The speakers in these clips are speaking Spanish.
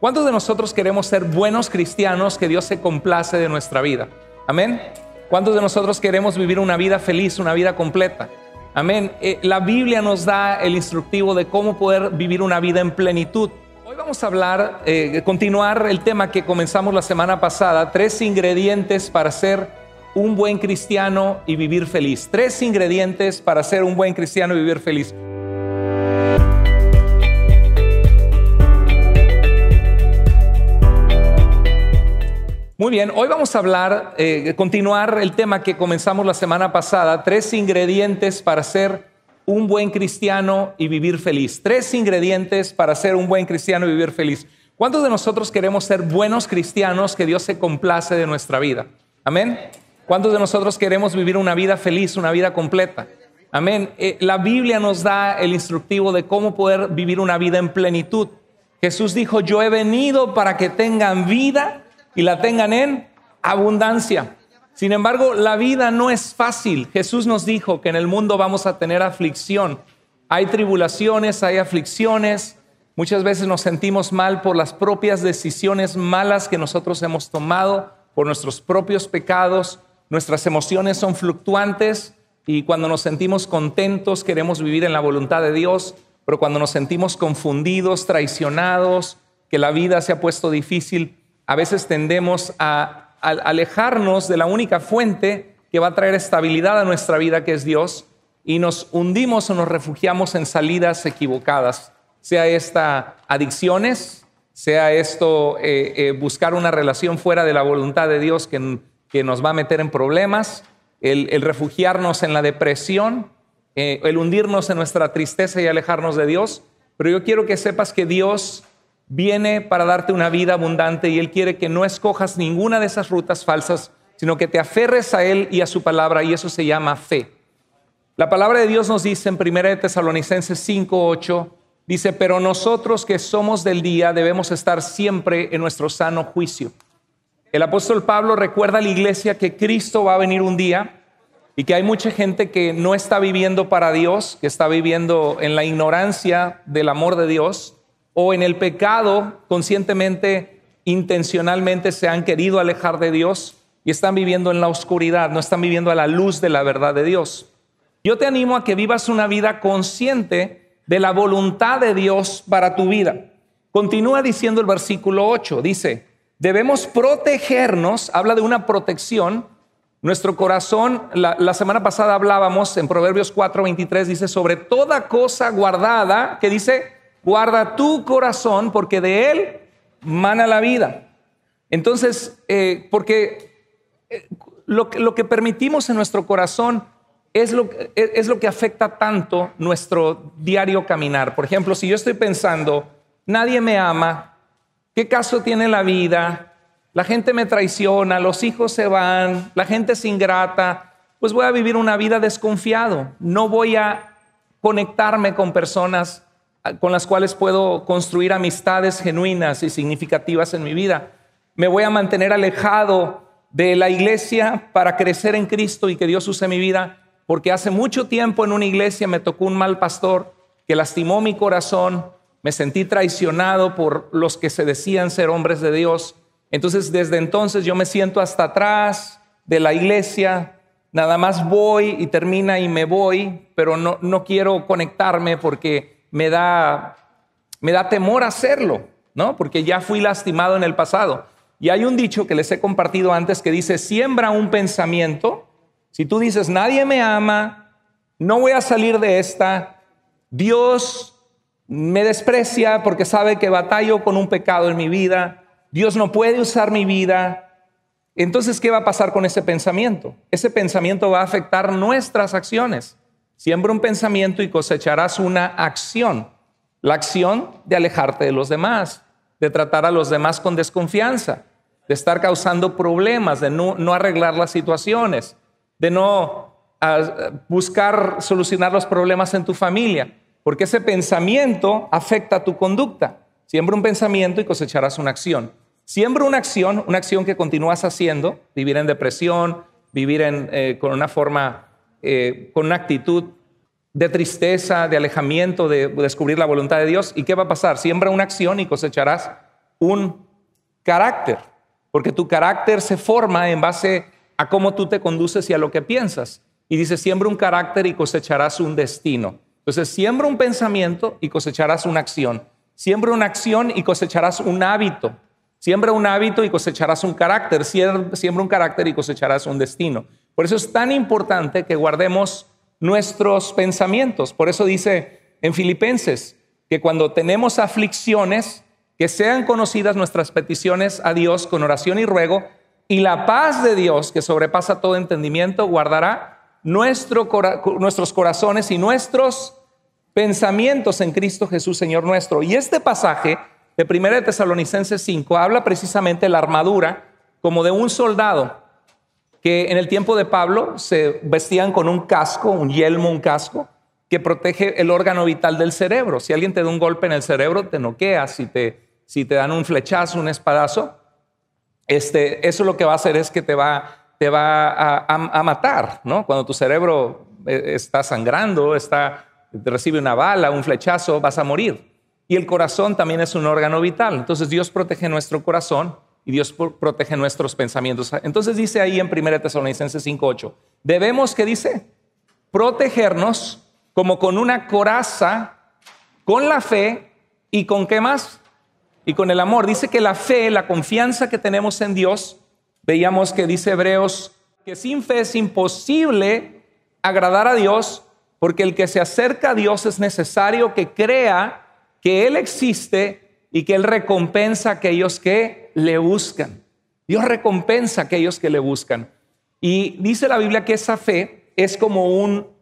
¿Cuántos de nosotros queremos ser buenos cristianos que Dios se complace de nuestra vida? Amén. ¿Cuántos de nosotros queremos vivir una vida feliz, una vida completa? Amén. Eh, la Biblia nos da el instructivo de cómo poder vivir una vida en plenitud. Hoy vamos a hablar, eh, continuar el tema que comenzamos la semana pasada, tres ingredientes para ser un buen cristiano y vivir feliz. Tres ingredientes para ser un buen cristiano y vivir feliz. Muy bien, hoy vamos a hablar, eh, continuar el tema que comenzamos la semana pasada, tres ingredientes para ser un buen cristiano y vivir feliz. Tres ingredientes para ser un buen cristiano y vivir feliz. ¿Cuántos de nosotros queremos ser buenos cristianos que Dios se complace de nuestra vida? Amén. ¿Cuántos de nosotros queremos vivir una vida feliz, una vida completa? Amén. Eh, la Biblia nos da el instructivo de cómo poder vivir una vida en plenitud. Jesús dijo, yo he venido para que tengan vida y la tengan en abundancia. Sin embargo, la vida no es fácil. Jesús nos dijo que en el mundo vamos a tener aflicción. Hay tribulaciones, hay aflicciones. Muchas veces nos sentimos mal por las propias decisiones malas que nosotros hemos tomado, por nuestros propios pecados. Nuestras emociones son fluctuantes y cuando nos sentimos contentos queremos vivir en la voluntad de Dios, pero cuando nos sentimos confundidos, traicionados, que la vida se ha puesto difícil, a veces tendemos a, alejarnos de la única fuente que va a traer estabilidad a nuestra vida, que es Dios, y nos hundimos o nos refugiamos en salidas equivocadas, sea esta adicciones, sea esto eh, eh, buscar una relación fuera de la voluntad de Dios que, nos va a meter en problemas, el, refugiarnos en la depresión, eh, el hundirnos en nuestra tristeza y alejarnos de Dios. Pero yo quiero que sepas que Dios viene para darte una vida abundante y Él quiere que no escojas ninguna de esas rutas falsas, sino que te aferres a Él y a su palabra y eso se llama fe. La palabra de Dios nos dice en 1 Tesalonicenses 5, 8, dice, pero nosotros que somos del día debemos estar siempre en nuestro sano juicio. El apóstol Pablo recuerda a la iglesia que Cristo va a venir un día y que hay mucha gente que no está viviendo para Dios, que está viviendo en la ignorancia del amor de Dios, o en el pecado conscientemente, intencionalmente se han querido alejar de Dios y están viviendo en la oscuridad, no están viviendo a la luz de la verdad de Dios. Yo te animo a que vivas una vida consciente de la voluntad de Dios para tu vida. Continúa diciendo el versículo 8, dice, debemos protegernos, habla de una protección. Nuestro corazón, la, semana pasada hablábamos en Proverbios 4:23, dice, sobre toda cosa guardada, que dice, guarda tu corazón porque de él mana la vida. Entonces, eh, porque eh, lo, que permitimos en nuestro corazón es lo, es lo que afecta tanto nuestro diario caminar. Por ejemplo, si yo estoy pensando, nadie me ama, ¿qué caso tiene la vida? La gente me traiciona, los hijos se van, la gente es ingrata, pues voy a vivir una vida desconfiado, no voy a conectarme con personas con las cuales puedo construir amistades genuinas y significativas en mi vida. Me voy a mantener alejado de la iglesia para crecer en Cristo y que Dios use mi vida, porque hace mucho tiempo en una iglesia me tocó un mal pastor que lastimó mi corazón, me sentí traicionado por los que se decían ser hombres de Dios. Entonces desde entonces yo me siento hasta atrás de la iglesia, nada más voy y termina y me voy, pero no, no quiero conectarme porque me da, me da temor hacerlo, ¿no? Porque ya fui lastimado en el pasado. Y hay un dicho que les he compartido antes que dice, siembra un pensamiento. Si tú dices, nadie me ama, no voy a salir de esta, Dios me desprecia porque sabe que batallo con un pecado en mi vida, Dios no puede usar mi vida. Entonces, ¿qué va a pasar con ese pensamiento? Ese pensamiento va a afectar nuestras acciones. Siembra un pensamiento y cosecharás una acción. La acción de alejarte de los demás, de tratar a los demás con desconfianza, de estar causando problemas, de no, arreglar las situaciones, de no ah, buscar solucionar los problemas en tu familia, porque ese pensamiento afecta tu conducta. Siembra un pensamiento y cosecharás una acción. Siembra una acción, una acción que continúas haciendo, vivir en depresión, vivir eh, con una forma eh, con una actitud de tristeza, de alejamiento, de descubrir la voluntad de Dios. ¿Y qué va a pasar? Siembra una acción y cosecharás un carácter, porque tu carácter se forma en base a cómo tú te conduces y a lo que piensas. Y dice, siembra un carácter y cosecharás un destino. Entonces, siembra un pensamiento y cosecharás una acción. Siembra una acción y cosecharás un hábito. Siembra un hábito y cosecharás un carácter. Siembra un carácter y cosecharás un destino. Por eso es tan importante que guardemos nuestros pensamientos. Por eso dice en Filipenses que cuando tenemos aflicciones, que sean conocidas nuestras peticiones a Dios con oración y ruego, y la paz de Dios, que sobrepasa todo entendimiento, guardará nuestros corazones y nuestros pensamientos en Cristo Jesús, Señor nuestro. Y este pasaje de 1 de Tesalonicenses 5 habla precisamente de la armadura como de un soldado que en el tiempo de Pablo se vestían con un casco, un yelmo, un casco, que protege el órgano vital del cerebro. Si alguien te da un golpe en el cerebro, te noqueas. Si te, si te dan un flechazo, un espadazo, este, eso lo que va a hacer es que te va, te va a, matar, ¿no? Cuando tu cerebro eh, está sangrando, está, recibe una bala, un flechazo, vas a morir. Y el corazón también es un órgano vital. Entonces Dios protege nuestro corazón y Dios protege nuestros pensamientos. Entonces dice ahí en 1 Tesalonicenses 5:8, debemos que dice protegernos como con una coraza, con la fe y con qué más? Y con el amor. Dice que la fe, la confianza que tenemos en Dios, veíamos que dice Hebreos que sin fe es imposible agradar a Dios, porque el que se acerca a Dios es necesario que crea que Él existe y que Él recompensa a aquellos que le buscan. Dios recompensa a aquellos que le buscan. Y dice la Biblia que esa fe es como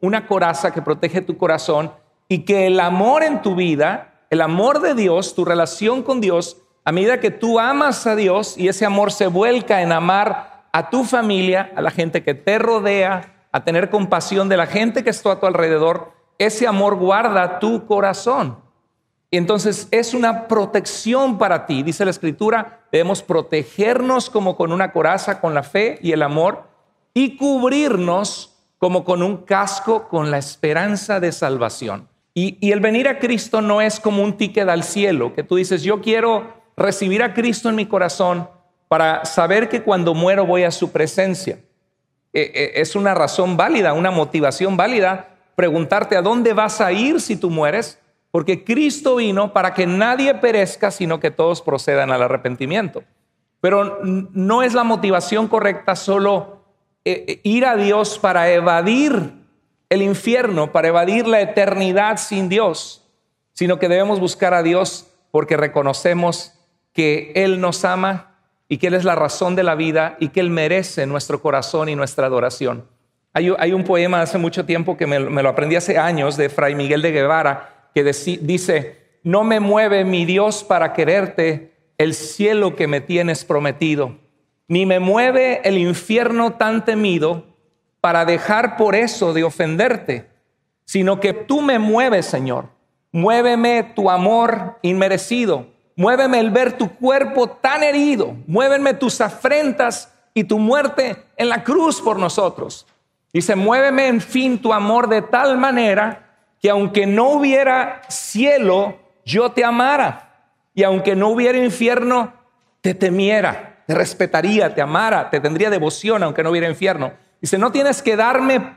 una coraza que protege tu corazón y que el amor en tu vida, el amor de Dios, tu relación con Dios, a medida que tú amas a Dios y ese amor se vuelca en amar a tu familia, a la gente que te rodea, a tener compasión de la gente que está a tu alrededor, ese amor guarda tu corazón. Entonces es una protección para ti, dice la escritura, debemos protegernos como con una coraza, con la fe y el amor, y cubrirnos como con un casco con la esperanza de salvación. Y, el venir a Cristo no es como un ticket al cielo, que tú dices, yo quiero recibir a Cristo en mi corazón para saber que cuando muero voy a su presencia. E, e, es una razón válida, una motivación válida preguntarte a dónde vas a ir si tú mueres, porque Cristo vino para que nadie perezca, sino que todos procedan al arrepentimiento. Pero no es la motivación correcta solo eh, eh, ir a Dios para evadir el infierno, para evadir la eternidad sin Dios, sino que debemos buscar a Dios porque reconocemos que Él nos ama y que Él es la razón de la vida y que Él merece nuestro corazón y nuestra adoración. Hay, un poema hace mucho tiempo que me, lo aprendí hace años de Fray Miguel de Guevara que dice, no me mueve mi Dios para quererte el cielo que me tienes prometido, ni me mueve el infierno tan temido para dejar por eso de ofenderte, sino que tú me mueves, Señor. Muéveme tu amor inmerecido, muéveme el ver tu cuerpo tan herido, muéveme tus afrentas y tu muerte en la cruz por nosotros. Dice, muéveme en fin tu amor de tal manera y aunque no hubiera cielo, yo te amara. Y aunque no hubiera infierno, te temiera, te respetaría, te amara, te tendría devoción, aunque no hubiera infierno. Dice, no tienes que darme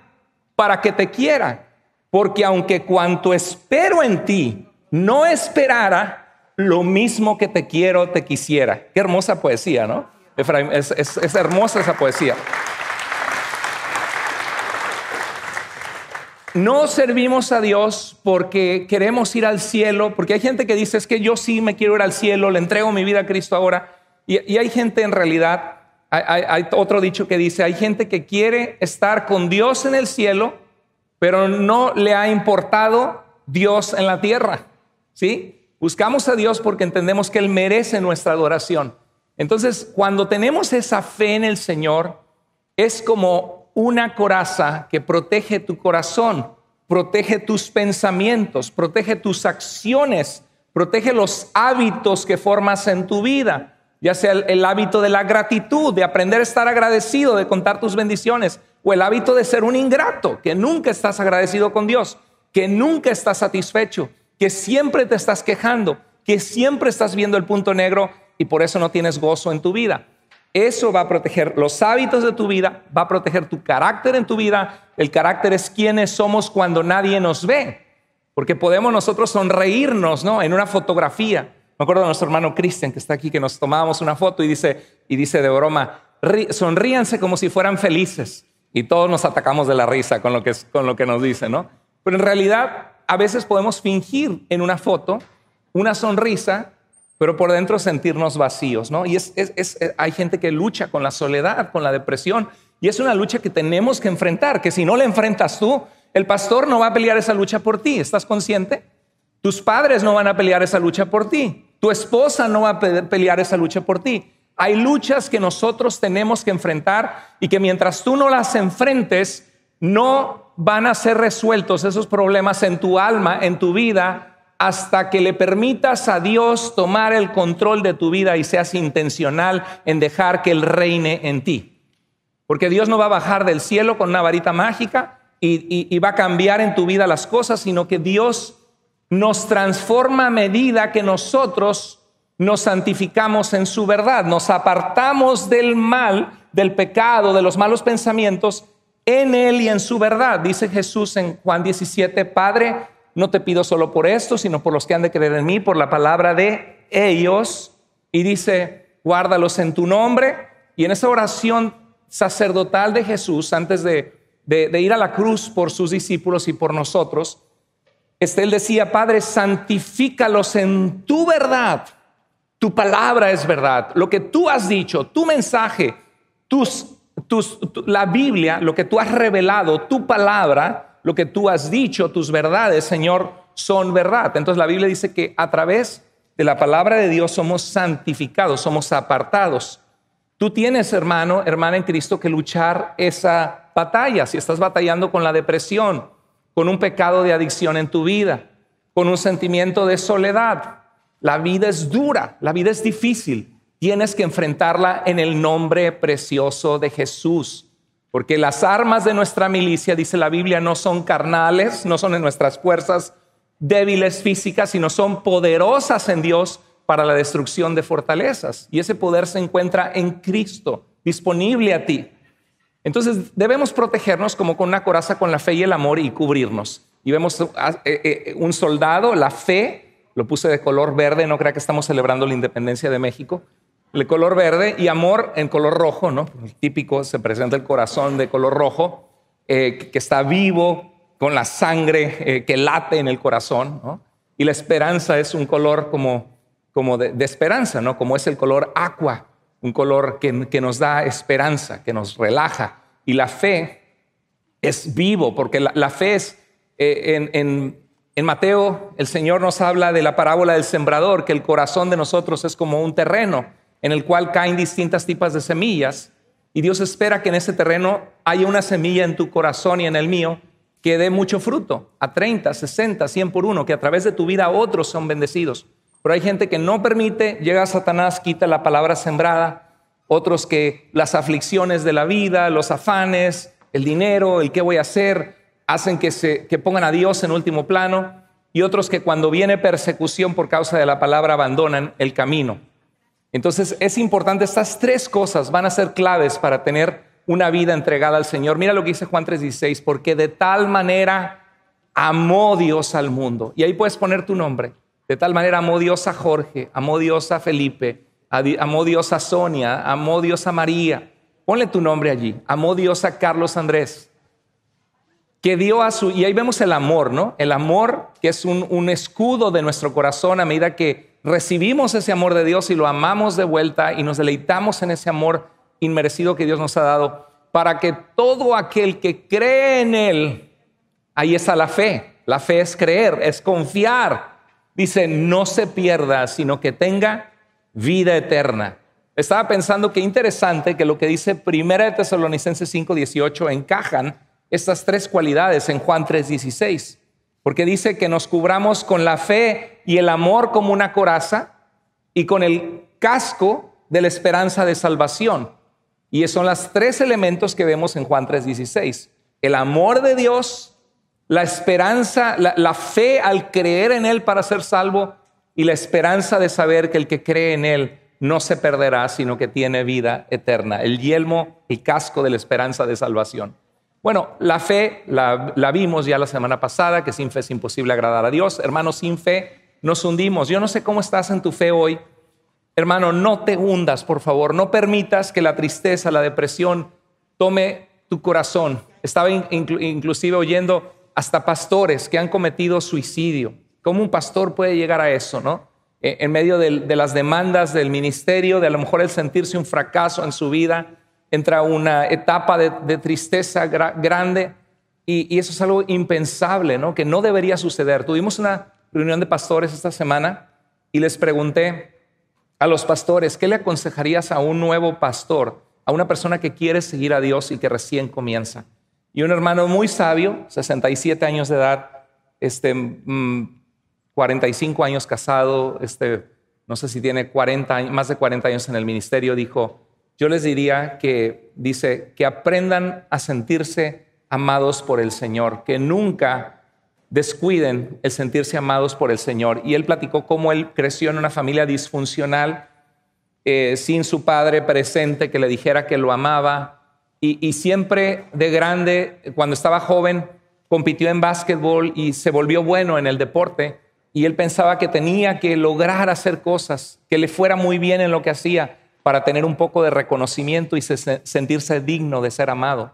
para que te quiera, porque aunque cuanto espero en ti no esperara, lo mismo que te quiero, te quisiera. Qué hermosa poesía, ¿no? es hermosa esa poesía. No servimos a Dios porque queremos ir al cielo, porque hay gente que dice, es que yo sí me quiero ir al cielo, le entrego mi vida a Cristo ahora. Y, hay gente en realidad, hay, hay otro dicho que dice, hay gente que quiere estar con Dios en el cielo, pero no le ha importado Dios en la tierra. ¿Sí? Buscamos a Dios porque entendemos que Él merece nuestra adoración. Entonces, cuando tenemos esa fe en el Señor, es como una coraza que protege tu corazón, protege tus pensamientos, protege tus acciones, protege los hábitos que formas en tu vida, ya sea el, hábito de la gratitud, de aprender a estar agradecido, de contar tus bendiciones, o el hábito de ser un ingrato, que nunca estás agradecido con Dios, que nunca estás satisfecho, que siempre te estás quejando, que siempre estás viendo el punto negro y por eso no tienes gozo en tu vida. Eso va a proteger los hábitos de tu vida, va a proteger tu carácter en tu vida. El carácter es quienes somos cuando nadie nos ve, porque podemos nosotros sonreírnos, ¿no? En una fotografía. Me acuerdo de nuestro hermano Cristian que está aquí, que nos tomábamos una foto y dice, y dice de broma, sonríanse como si fueran felices. Y todos nos atacamos de la risa con lo que, con lo que nos dice, ¿no? Pero en realidad a veces podemos fingir en una foto una sonrisa pero por dentro sentirnos vacíos, ¿no? Y es, eh, hay gente que lucha con la soledad, con la depresión, y es una lucha que tenemos que enfrentar, que si no la enfrentas tú, el pastor no va a pelear esa lucha por ti, ¿estás consciente? Tus padres no van a pelear esa lucha por ti, tu esposa no va a pelear esa lucha por ti. Hay luchas que nosotros tenemos que enfrentar y que mientras tú no las enfrentes, no van a ser resueltos esos problemas en tu alma, en tu vida, hasta que le permitas a Dios tomar el control de tu vida y seas intencional en dejar que Él reine en ti. Porque Dios no va a bajar del cielo con una varita mágica y, va a cambiar en tu vida las cosas, sino que Dios nos transforma a medida que nosotros nos santificamos en su verdad, nos apartamos del mal, del pecado, de los malos pensamientos en Él y en su verdad. Dice Jesús en Juan 17, Padre, no te pido solo por esto, sino por los que han de creer en mí, por la palabra de ellos. Y dice, guárdalos en tu nombre. Y en esa oración sacerdotal de Jesús, antes de, ir a la cruz por sus discípulos y por nosotros, este, él decía, Padre, santifícalos en tu verdad. Tu palabra es verdad. Lo que tú has dicho, tu mensaje, tus, tus, la Biblia, lo que tú has revelado, tu palabra, lo que tú has dicho, tus verdades, Señor, son verdad. Entonces la Biblia dice que a través de la palabra de Dios somos santificados, somos apartados. Tú tienes, hermano, hermana en Cristo, que luchar esa batalla. Si estás batallando con la depresión, con un pecado de adicción en tu vida, con un sentimiento de soledad, la vida es dura, la vida es difícil. Tienes que enfrentarla en el nombre precioso de Jesús. Porque las armas de nuestra milicia, dice la Biblia, no son carnales, no son en nuestras fuerzas débiles físicas, sino son poderosas en Dios para la destrucción de fortalezas. Y ese poder se encuentra en Cristo, disponible a ti. Entonces debemos protegernos como con una coraza con la fe y el amor y cubrirnos. Y vemos ah, eh, eh, un soldado, la fe, lo puse de color verde, no crea que estamos celebrando la independencia de México, el color verde, y amor en color rojo, ¿no? El típico se presenta el corazón de color rojo, eh, que está vivo, con la sangre eh, que late en el corazón, ¿no? Y la esperanza es un color como, como de, esperanza, ¿no? Como es el color agua, un color que, nos da esperanza, que nos relaja. Y la fe es vivo, porque la, fe es, eh, en, en Mateo, el Señor nos habla de la parábola del sembrador, que el corazón de nosotros es como un terreno en el cual caen distintas tipos de semillas y Dios espera que en ese terreno haya una semilla en tu corazón y en el mío que dé mucho fruto, a 30, 60, 100 por uno, que a través de tu vida otros son bendecidos. Pero hay gente que no permite, llega Satanás, quita la palabra sembrada, otros que las aflicciones de la vida, los afanes, el dinero, el qué voy a hacer, hacen que, se, que pongan a Dios en último plano, y otros que cuando viene persecución por causa de la palabra abandonan el camino. Entonces es importante, estas tres cosas van a ser claves para tener una vida entregada al Señor. Mira lo que dice Juan 3:16, porque de tal manera amó Dios al mundo. Y ahí puedes poner tu nombre. De tal manera amó Dios a Jorge, amó Dios a Felipe, amó Dios a Sonia, amó Dios a María. Ponle tu nombre allí. Amó Dios a Carlos Andrés. Que dio a su... Y ahí vemos el amor, ¿no? El amor que es un escudo de nuestro corazón a medida que recibimos ese amor de Dios y lo amamos de vuelta y nos deleitamos en ese amor inmerecido que Dios nos ha dado, para que todo aquel que cree en Él, ahí está la fe. La fe es creer, es confiar. Dice, no se pierda, sino que tenga vida eterna. Estaba pensando que interesante que lo que dice Primera de Tesalonicenses 5:18 encajan estas tres cualidades en Juan 3:16. Porque dice que nos cubramos con la fe y el amor como una coraza y con el casco de la esperanza de salvación. Y son los tres elementos que vemos en Juan 3:16. El amor de Dios, la esperanza, la, fe al creer en Él para ser salvo y la esperanza de saber que el que cree en Él no se perderá, sino que tiene vida eterna. El yelmo, el casco de la esperanza de salvación. Bueno, la fe la, vimos ya la semana pasada, que sin fe es imposible agradar a Dios. Hermano, sin fe nos hundimos. Yo no sé cómo estás en tu fe hoy. Hermano, no te hundas, por favor. No permitas que la tristeza, la depresión tome tu corazón. Estaba inclusive oyendo hasta pastores que han cometido suicidio. ¿Cómo un pastor puede llegar a eso, no? Eh, en medio de, de las demandas del ministerio, de a lo mejor el sentirse un fracaso en su vida, entra una etapa de, tristeza grande y, eso es algo impensable, ¿no? que no debería suceder. Tuvimos una reunión de pastores esta semana y les pregunté a los pastores, ¿qué le aconsejarías a un nuevo pastor, a una persona que quiere seguir a Dios y que recién comienza? Y un hermano muy sabio, 67 años de edad, este, 45 mm, años casado, este, no sé si tiene 40 más de 40 años en el ministerio, dijo, yo les diría que dice que aprendan a sentirse amados por el Señor, que nunca descuiden el sentirse amados por el Señor. Y él platicó cómo él creció en una familia disfuncional, eh, sin su padre presente que le dijera que lo amaba. Y, y siempre de grande, cuando estaba joven, compitió en básquetbol y se volvió bueno en el deporte. Y él pensaba que tenía que lograr hacer cosas, que le fuera muy bien en lo que hacía para tener un poco de reconocimiento y sentirse digno de ser amado.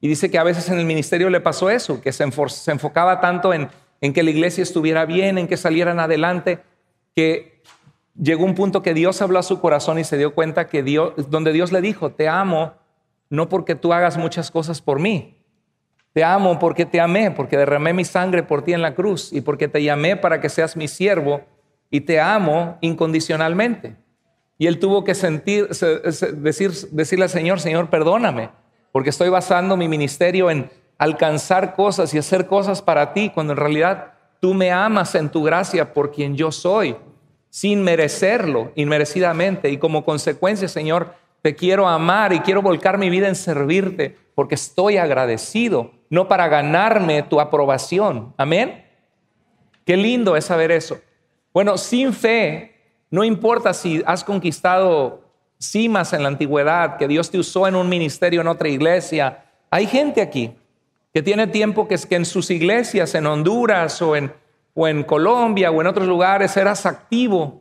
Y dice que a veces en el ministerio le pasó eso, que se, enfocaba tanto en, en que la iglesia estuviera bien, en que salieran adelante, que llegó un punto que Dios habló a su corazón y se dio cuenta que Dios, donde Dios le dijo, te amo, no porque tú hagas muchas cosas por mí, te amo porque te amé, porque derramé mi sangre por ti en la cruz y porque te llamé para que seas mi siervo y te amo incondicionalmente. Y él tuvo que sentir, decir, decirle al Señor, Señor, perdóname, porque estoy basando mi ministerio en alcanzar cosas y hacer cosas para ti, cuando en realidad tú me amas en tu gracia por quien yo soy, sin merecerlo, inmerecidamente. Y como consecuencia, Señor, te quiero amar y quiero volcar mi vida en servirte, porque estoy agradecido, no para ganarme tu aprobación. Amén. Qué lindo es saber eso. Bueno, sin fe no importa si has conquistado cimas en la antigüedad, que Dios te usó en un ministerio en otra iglesia. Hay gente aquí que tiene tiempo que, es que en sus iglesias, en Honduras o en, o en Colombia o en otros lugares, eras activo,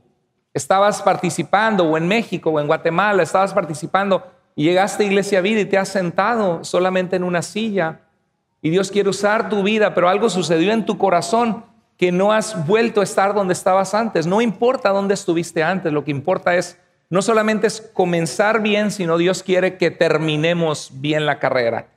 estabas participando, o en México o en Guatemala, estabas participando y llegaste a Iglesia Vida y te has sentado solamente en una silla. Y Dios quiere usar tu vida, pero algo sucedió en tu corazón que no has vuelto a estar donde estabas antes. No importa dónde estuviste antes, lo que importa es, no solamente es comenzar bien, sino Dios quiere que terminemos bien la carrera.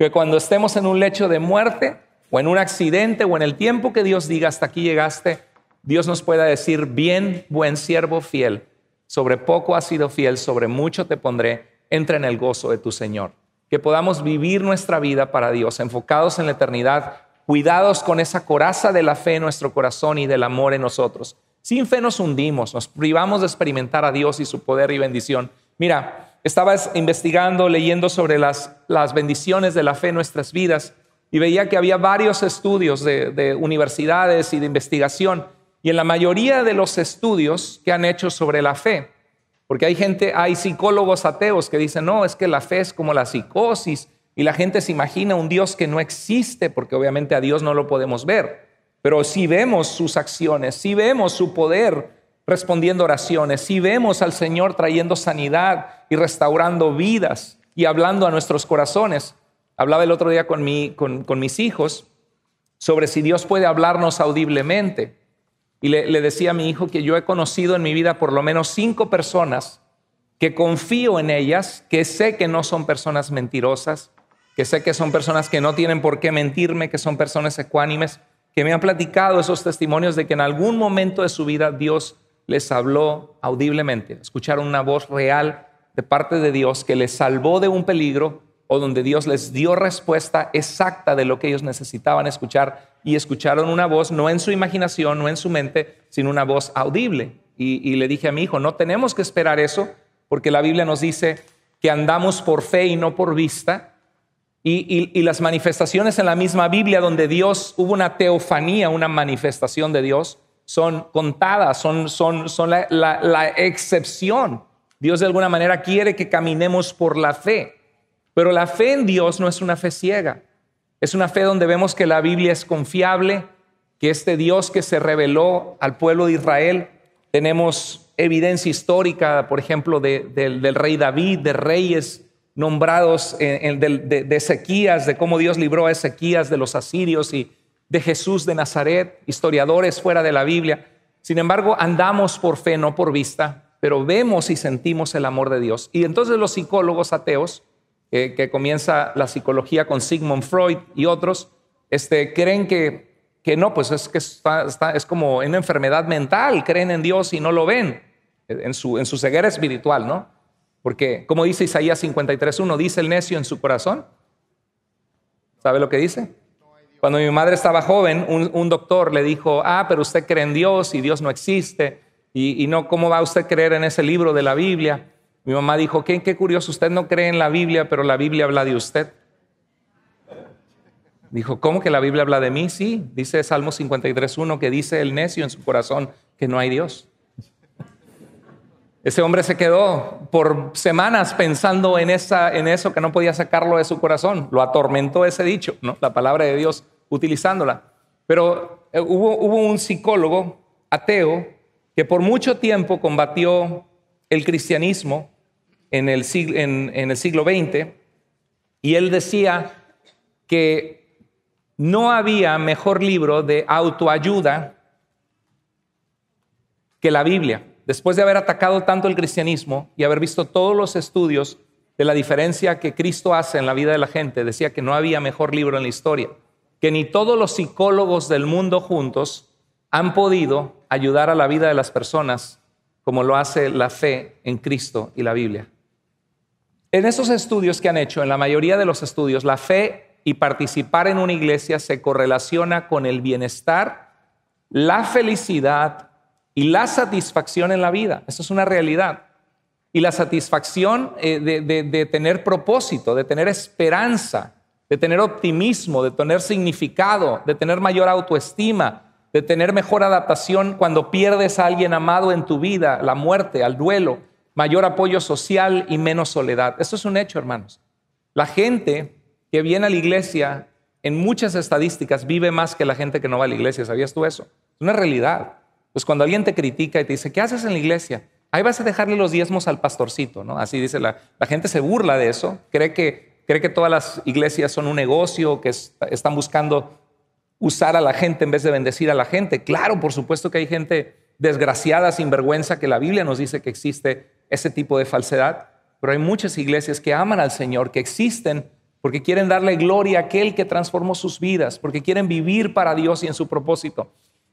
Que cuando estemos en un lecho de muerte o en un accidente o en el tiempo que Dios diga hasta aquí llegaste, Dios nos pueda decir, bien, buen siervo fiel, sobre poco has sido fiel, sobre mucho te pondré, entra en el gozo de tu Señor. Que podamos vivir nuestra vida para Dios, enfocados en la eternidad, Cuidados con esa coraza de la fe en nuestro corazón y del amor en nosotros. Sin fe nos hundimos, nos privamos de experimentar a Dios y su poder y bendición. Mira, estaba investigando, leyendo sobre las, bendiciones de la fe en nuestras vidas y veía que había varios estudios de, de universidades y de investigación y en la mayoría de los estudios que han hecho sobre la fe, porque hay gente, hay psicólogos ateos que dicen, no, es que la fe es como la psicosis y la gente se imagina un Dios que no existe, porque obviamente a Dios no lo podemos ver, pero si vemos sus acciones, si vemos su poder respondiendo oraciones, si vemos al Señor trayendo sanidad y restaurando vidas y hablando a nuestros corazones. Hablaba el otro día con, mis hijos sobre si Dios puede hablarnos audiblemente. Y le decía a mi hijo que yo he conocido en mi vida por lo menos cinco personas que confío en ellas, que sé que no son personas mentirosas, que sé que son personas que no tienen por qué mentirme, que son personas ecuánimes, que me han platicado esos testimonios de que en algún momento de su vida Dios les habló audiblemente, escucharon una voz real de parte de Dios que les salvó de un peligro o donde Dios les dio respuesta exacta de lo que ellos necesitaban escuchar y escucharon una voz no en su imaginación, no en su mente, sino una voz audible. Y, le dije a mi hijo, no tenemos que esperar eso porque la Biblia nos dice que andamos por fe y no por vista y, las manifestaciones en la misma Biblia donde Dios hubo una teofanía, una manifestación de Dios, son contadas, son, la, excepción. Dios de alguna manera quiere que caminemos por la fe, pero la fe en Dios no es una fe ciega, es una fe donde vemos que la Biblia es confiable, que este Dios que se reveló al pueblo de Israel, tenemos evidencia histórica, por ejemplo, del rey David, de reyes nombrados en, de, Ezequías, de cómo Dios libró a Ezequías de los asirios y de Jesús de Nazaret, historiadores fuera de la Biblia. Sin embargo, andamos por fe, no por vista, pero vemos y sentimos el amor de Dios. Y entonces los psicólogos ateos, que comienza la psicología con Sigmund Freud y otros, este, creen que, que no, pues es que es como una enfermedad mental, creen en Dios y no lo ven, en su, en su ceguera espiritual, ¿no? Porque, como dice Isaías 53.1, dice el necio en su corazón. ¿Sabe lo que dice? Cuando mi madre estaba joven, un, doctor le dijo, ah, pero usted cree en Dios y Dios no existe. Y, no, ¿cómo va usted a creer en ese libro de la Biblia? Mi mamá dijo, ¿qué, qué curioso, usted no cree en la Biblia, pero la Biblia habla de usted. Dijo, ¿cómo que la Biblia habla de mí? Sí, dice Salmo 53.1 que dice el necio en su corazón que no hay Dios. Ese hombre se quedó por semanas pensando en, esa, en eso que no podía sacarlo de su corazón. Lo atormentó ese dicho, ¿no? la palabra de Dios utilizándola. Pero eh, hubo, un psicólogo ateo que por mucho tiempo combatió el cristianismo en el siglo, en, en el siglo XX y él decía que no había mejor libro de autoayuda que la Biblia después de haber atacado tanto el cristianismo y haber visto todos los estudios de la diferencia que Cristo hace en la vida de la gente, decía que no había mejor libro en la historia, que ni todos los psicólogos del mundo juntos han podido ayudar a la vida de las personas como lo hace la fe en Cristo y la Biblia. En esos estudios que han hecho, en la mayoría de los estudios, la fe y participar en una iglesia se correlaciona con el bienestar, la felicidad, y la satisfacción en la vida. Eso es una realidad. Y la satisfacción eh, de, de tener propósito, de tener esperanza, de tener optimismo, de tener significado, de tener mayor autoestima, de tener mejor adaptación cuando pierdes a alguien amado en tu vida, la muerte, al duelo, mayor apoyo social y menos soledad. Eso es un hecho, hermanos. La gente que viene a la iglesia, en muchas estadísticas, vive más que la gente que no va a la iglesia. ¿Sabías tú eso? Es una realidad. Pues cuando alguien te critica y te dice, ¿qué haces en la iglesia? Ahí vas a dejarle los diezmos al pastorcito, ¿no? Así dice la, gente se burla de eso, cree que, cree que todas las iglesias son un negocio, que están buscando usar a la gente en vez de bendecir a la gente. Claro, por supuesto que hay gente desgraciada, sin vergüenza que la Biblia nos dice que existe ese tipo de falsedad, pero hay muchas iglesias que aman al Señor, que existen porque quieren darle gloria a aquel que transformó sus vidas, porque quieren vivir para Dios y en su propósito.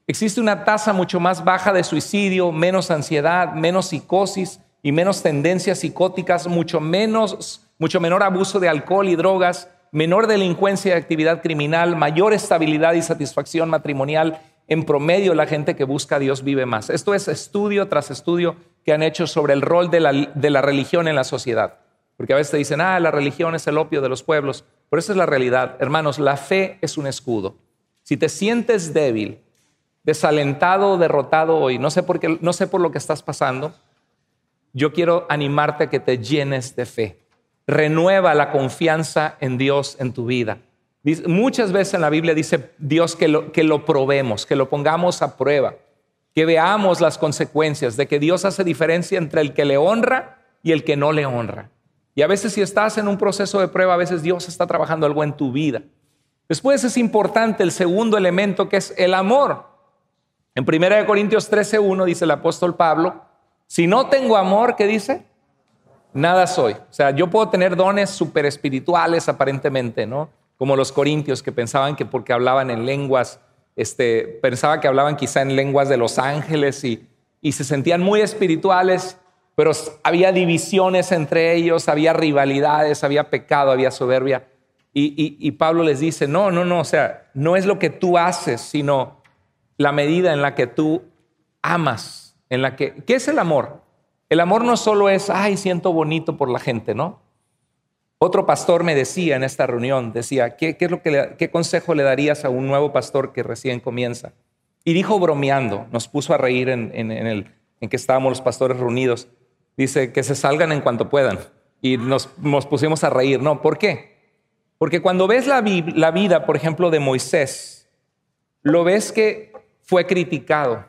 Existe una tasa mucho más baja de suicidio, menos ansiedad, menos psicosis y menos tendencias psicóticas, mucho, menor abuso de alcohol y drogas, menor delincuencia y actividad criminal, mayor estabilidad y satisfacción matrimonial. En promedio, la gente que busca a Dios vive más. Esto es estudio tras estudio que han hecho sobre el rol de la, de la religión en la sociedad. Porque a veces te dicen, ah, la religión es el opio de los pueblos. Pero esa es la realidad. Hermanos, la fe es un escudo. Si te sientes débil, desalentado o derrotado hoy, no sé, por qué, no sé por lo que estás pasando, yo quiero animarte a que te llenes de fe. Renueva la confianza en Dios en tu vida. Muchas veces en la Biblia dice Dios que lo, que lo probemos, que lo pongamos a prueba, que veamos las consecuencias de que Dios hace diferencia entre el que le honra y el que no le honra. Y a veces si estás en un proceso de prueba, a veces Dios está trabajando algo en tu vida. Después es importante el segundo elemento que es el amor. En 1 Corintios 13:1 dice el apóstol Pablo, si no tengo amor, ¿qué dice? Nada soy. O sea, yo puedo tener dones super espirituales aparentemente, ¿no? Como los corintios que pensaban que porque hablaban en lenguas, este, pensaba que hablaban quizá en lenguas de los ángeles y, y se sentían muy espirituales, pero había divisiones entre ellos, había rivalidades, había pecado, había soberbia. Y, y, y Pablo les dice, no, no, no, o sea, no es lo que tú haces, sino la medida en la que tú amas, en la que... ¿Qué es el amor? El amor no solo es, ay, siento bonito por la gente, ¿no? Otro pastor me decía en esta reunión, decía, ¿qué, es lo ¿qué consejo le darías a un nuevo pastor que recién comienza? Y dijo bromeando, nos puso a reír en, el, en que estábamos los pastores reunidos, dice, que se salgan en cuanto puedan. Y nos, pusimos a reír, ¿no? ¿Por qué? Porque cuando ves la, la vida, por ejemplo, de Moisés, lo ves que fue criticado,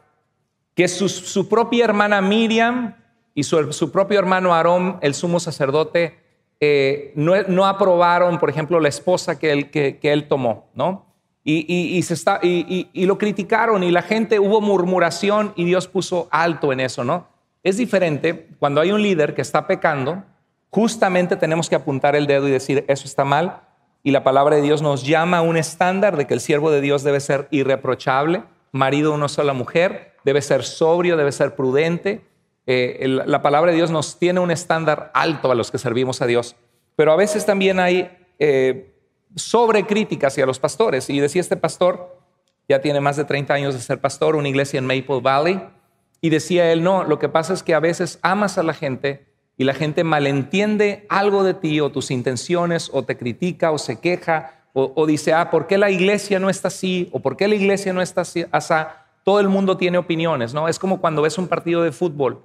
que su, propia hermana Miriam y su, propio hermano Aarón, el sumo sacerdote, eh, no, aprobaron, por ejemplo, la esposa que él, que, él tomó, ¿no? Y, se está, y, lo criticaron y la gente hubo murmuración y Dios puso alto en eso, ¿no? Es diferente cuando hay un líder que está pecando, justamente tenemos que apuntar el dedo y decir, eso está mal, y la palabra de Dios nos llama a un estándar de que el siervo de Dios debe ser irreprochable, marido una sola mujer, debe ser sobrio, debe ser prudente. Eh, la palabra de Dios nos tiene un estándar alto a los que servimos a Dios, pero a veces también hay eh, sobrecríticas hacia los pastores. Y decía este pastor, ya tiene más de 30 años de ser pastor, una iglesia en Maple Valley, y decía él, no, lo que pasa es que a veces amas a la gente y la gente malentiende algo de ti o tus intenciones o te critica o se queja o, dice, ah, ¿por qué la iglesia no está así? ¿O por qué la iglesia no está así? Asa, todo el mundo tiene opiniones, ¿no? Es como cuando ves un partido de fútbol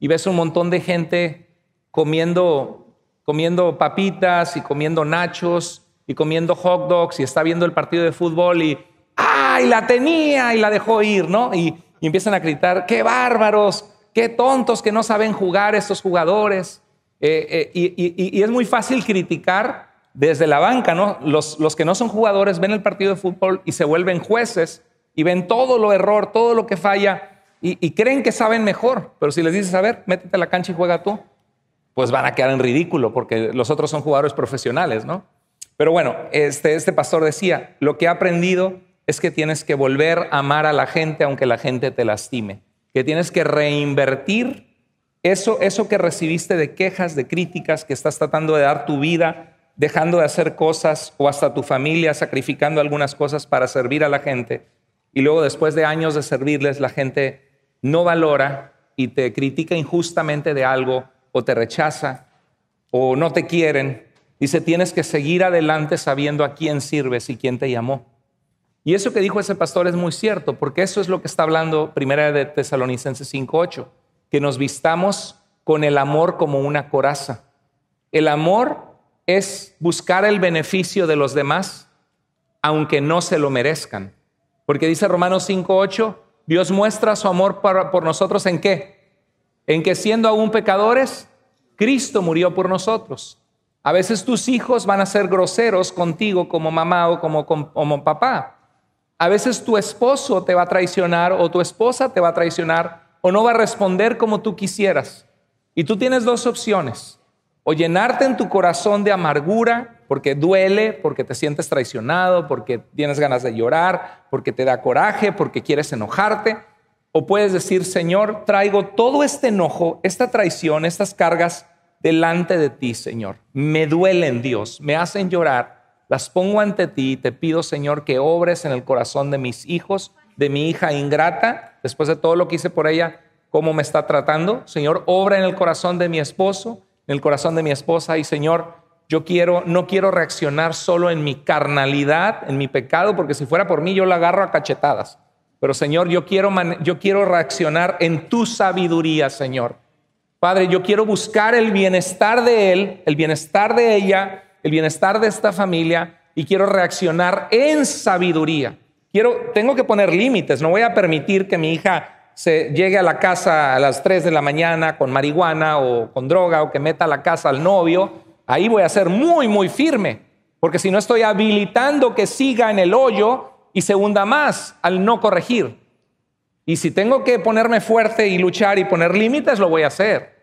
y ves un montón de gente comiendo, comiendo papitas y comiendo nachos y comiendo hot dogs y está viendo el partido de fútbol y, ¡ay, la tenía! Y la dejó ir, ¿no? Y, empiezan a gritar, ¡qué bárbaros! ¡Qué tontos que no saben jugar estos jugadores! Eh, eh, y, y es muy fácil criticar desde la banca, ¿no? Los, que no son jugadores ven el partido de fútbol y se vuelven jueces y ven todo lo error, todo lo que falla y, creen que saben mejor. Pero si les dices, a ver, métete a la cancha y juega tú, pues van a quedar en ridículo porque los otros son jugadores profesionales, ¿no? Pero bueno, este, este, pastor decía, lo que he aprendido es que tienes que volver a amar a la gente aunque la gente te lastime, que tienes que reinvertir eso, eso que recibiste de quejas, de críticas, que estás tratando de dar tu vida dejando de hacer cosas o hasta tu familia sacrificando algunas cosas para servir a la gente y luego después de años de servirles la gente no valora y te critica injustamente de algo o te rechaza o no te quieren. y Dice, tienes que seguir adelante sabiendo a quién sirves y quién te llamó. Y eso que dijo ese pastor es muy cierto, porque eso es lo que está hablando Primera de Tesalonicenses 5:8, que nos vistamos con el amor como una coraza. El amor es buscar el beneficio de los demás, aunque no se lo merezcan. Porque dice Romanos 5.8, Dios muestra su amor por, nosotros en qué? En que siendo aún pecadores, Cristo murió por nosotros. A veces tus hijos van a ser groseros contigo como mamá o como, como papá. A veces tu esposo te va a traicionar o tu esposa te va a traicionar o no va a responder como tú quisieras. Y tú tienes dos opciones o llenarte en tu corazón de amargura porque duele, porque te sientes traicionado, porque tienes ganas de llorar, porque te da coraje, porque quieres enojarte. O puedes decir, Señor, traigo todo este enojo, esta traición, estas cargas delante de ti, Señor. Me duelen, Dios, me hacen llorar, las pongo ante ti y te pido, Señor, que obres en el corazón de mis hijos, de mi hija ingrata, después de todo lo que hice por ella, cómo me está tratando. Señor, obra en el corazón de mi esposo, en el corazón de mi esposa y Señor, yo quiero, no quiero reaccionar solo en mi carnalidad, en mi pecado, porque si fuera por mí yo la agarro a cachetadas. Pero Señor, yo quiero, yo quiero reaccionar en tu sabiduría, Señor. Padre, yo quiero buscar el bienestar de Él, el bienestar de ella, el bienestar de esta familia y quiero reaccionar en sabiduría. Quiero, tengo que poner límites, no voy a permitir que mi hija se llegue a la casa a las 3 de la mañana con marihuana o con droga o que meta a la casa al novio, ahí voy a ser muy, muy firme, porque si no estoy habilitando que siga en el hoyo y se hunda más al no corregir. Y si tengo que ponerme fuerte y luchar y poner límites, lo voy a hacer.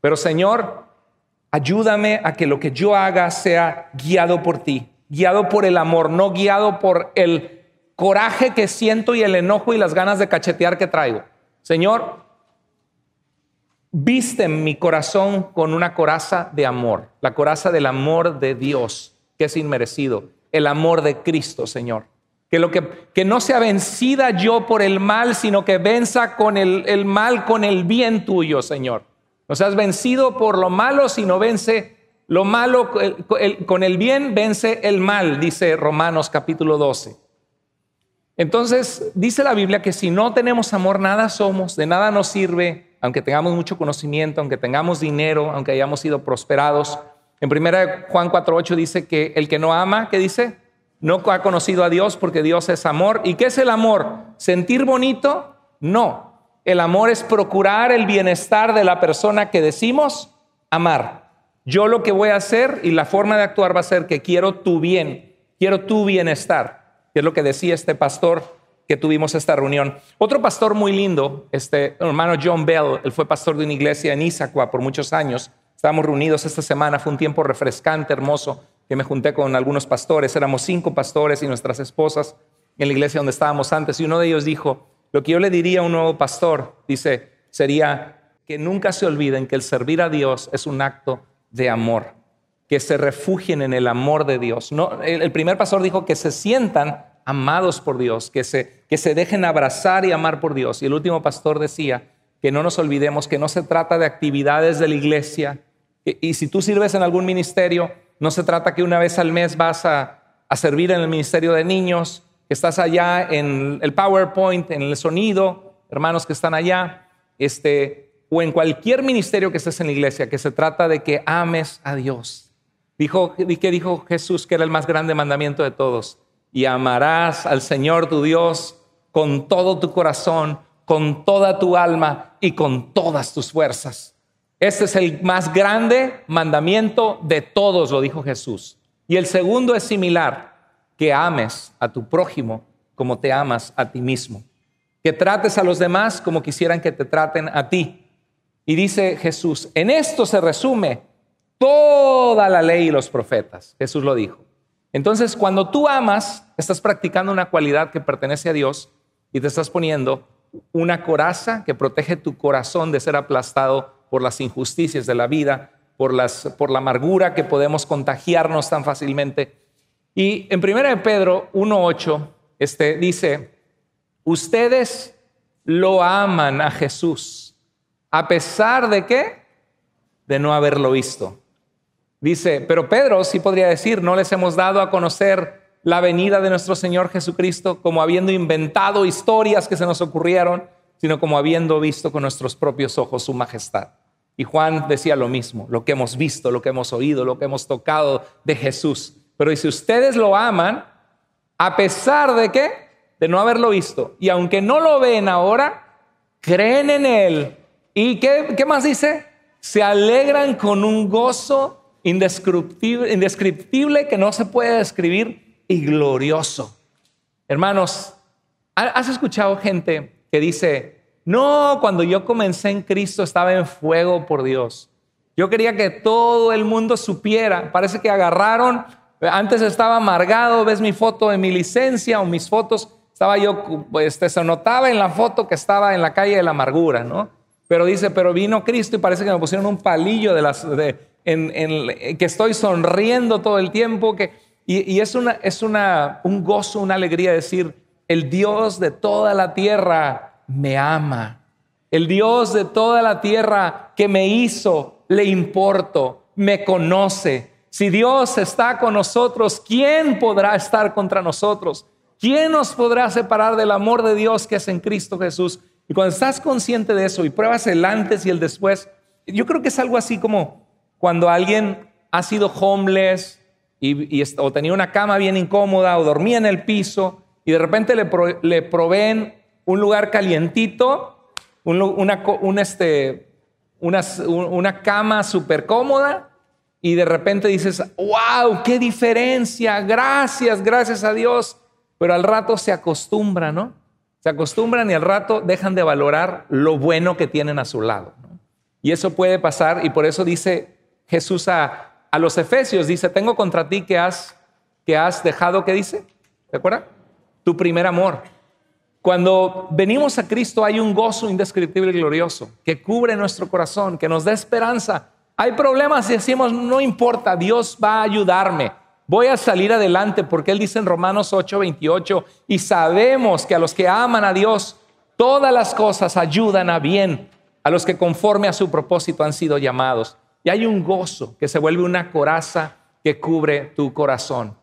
Pero Señor, ayúdame a que lo que yo haga sea guiado por ti, guiado por el amor, no guiado por el coraje que siento y el enojo y las ganas de cachetear que traigo. Señor, viste mi corazón con una coraza de amor, la coraza del amor de Dios, que es inmerecido, el amor de Cristo, Señor. Que, lo que, no sea vencida yo por el mal, sino que venza con el, mal con el bien tuyo, Señor. No seas vencido por lo malo, sino vence lo malo, con el bien vence el mal, dice Romanos capítulo 12. Entonces, dice la Biblia que si no tenemos amor, nada somos, de nada nos sirve, aunque tengamos mucho conocimiento, aunque tengamos dinero, aunque hayamos sido prosperados. En 1 Juan 4.8 dice que el que no ama, ¿qué dice? No ha conocido a Dios porque Dios es amor. ¿Y qué es el amor? ¿Sentir bonito? No. El amor es procurar el bienestar de la persona que decimos amar. Yo lo que voy a hacer y la forma de actuar va a ser que quiero tu bien, quiero tu bienestar. Y es lo que decía este pastor que tuvimos esta reunión. Otro pastor muy lindo, este hermano John Bell, él fue pastor de una iglesia en Issaquah por muchos años. Estábamos reunidos esta semana, fue un tiempo refrescante, hermoso, que me junté con algunos pastores. Éramos cinco pastores y nuestras esposas en la iglesia donde estábamos antes. Y uno de ellos dijo, lo que yo le diría a un nuevo pastor, dice, sería que nunca se olviden que el servir a Dios es un acto de amor que se refugien en el amor de Dios. el primer pastor dijo que se sientan amados por Dios, que se, que se dejen abrazar y amar por Dios. Y el último pastor decía que no nos olvidemos que no se trata de actividades de la iglesia. Y, si tú sirves en algún ministerio, no se trata que una vez al mes vas a, servir en el ministerio de niños, que estás allá en el PowerPoint, en el sonido, hermanos que están allá, este, o en cualquier ministerio que estés en la iglesia, que se trata de que ames a Dios, Dijo, ¿Qué dijo Jesús que era el más grande mandamiento de todos? Y amarás al Señor tu Dios con todo tu corazón, con toda tu alma y con todas tus fuerzas. Este es el más grande mandamiento de todos, lo dijo Jesús. Y el segundo es similar, que ames a tu prójimo como te amas a ti mismo, que trates a los demás como quisieran que te traten a ti. Y dice Jesús, en esto se resume toda la ley y los profetas. Jesús lo dijo. Entonces, cuando tú amas, estás practicando una cualidad que pertenece a Dios y te estás poniendo una coraza que protege tu corazón de ser aplastado por las injusticias de la vida, por, la amargura que podemos contagiarnos tan fácilmente. Y en 1 Pedro 1.8 este, dice, ustedes lo aman a Jesús, a pesar de qué? de no haberlo visto. Dice, pero Pedro sí podría decir, no les hemos dado a conocer la venida de nuestro Señor Jesucristo como habiendo inventado historias que se nos ocurrieron, sino como habiendo visto con nuestros propios ojos su majestad. Y Juan decía lo mismo, lo que hemos visto, lo que hemos oído, lo que hemos tocado de Jesús. Pero dice, ustedes lo aman a pesar de que, de no haberlo visto. Y aunque no lo ven ahora, creen en Él. ¿Y qué, qué más dice? Se alegran con un gozo indescriptible, indescriptible que no se puede describir y glorioso. Hermanos, ¿has escuchado gente que dice, no, cuando yo comencé en Cristo estaba en fuego por Dios? Yo quería que todo el mundo supiera. Parece que agarraron, antes estaba amargado, ves mi foto en mi licencia o mis fotos, estaba yo, este, se notaba en la foto que estaba en la calle de la amargura, ¿no? Pero dice, pero vino Cristo y parece que me pusieron un palillo de, las, en, que estoy sonriendo todo el tiempo. Que, y, es, una, es una, un gozo, una alegría decir, el Dios de toda la tierra me ama. El Dios de toda la tierra que me hizo, le importo, me conoce. Si Dios está con nosotros, ¿quién podrá estar contra nosotros? ¿Quién nos podrá separar del amor de Dios que es en Cristo Jesús? Y cuando estás consciente de eso y pruebas el antes y el después, yo creo que es algo así como cuando alguien ha sido homeless y, o tenía una cama bien incómoda o dormía en el piso y de repente le, proveen un lugar calientito, una, este, una, cama súper cómoda y de repente dices, wow, qué diferencia, gracias, gracias a Dios. Pero al rato se acostumbra, ¿no? Se acostumbran y al rato dejan de valorar lo bueno que tienen a su lado. Y eso puede pasar y por eso dice Jesús a, los Efesios, dice, tengo contra ti que has, que has dejado, ¿qué dice? ¿Te Tu primer amor. Cuando venimos a Cristo hay un gozo indescriptible y glorioso que cubre nuestro corazón, que nos da esperanza. Hay problemas y decimos, no importa, Dios va a ayudarme, voy a salir adelante, porque Él dice en Romanos 8, 28, y sabemos que a los que aman a Dios, todas las cosas ayudan a bien, a los que conforme a su propósito han sido llamados y hay un gozo que se vuelve una coraza que cubre tu corazón.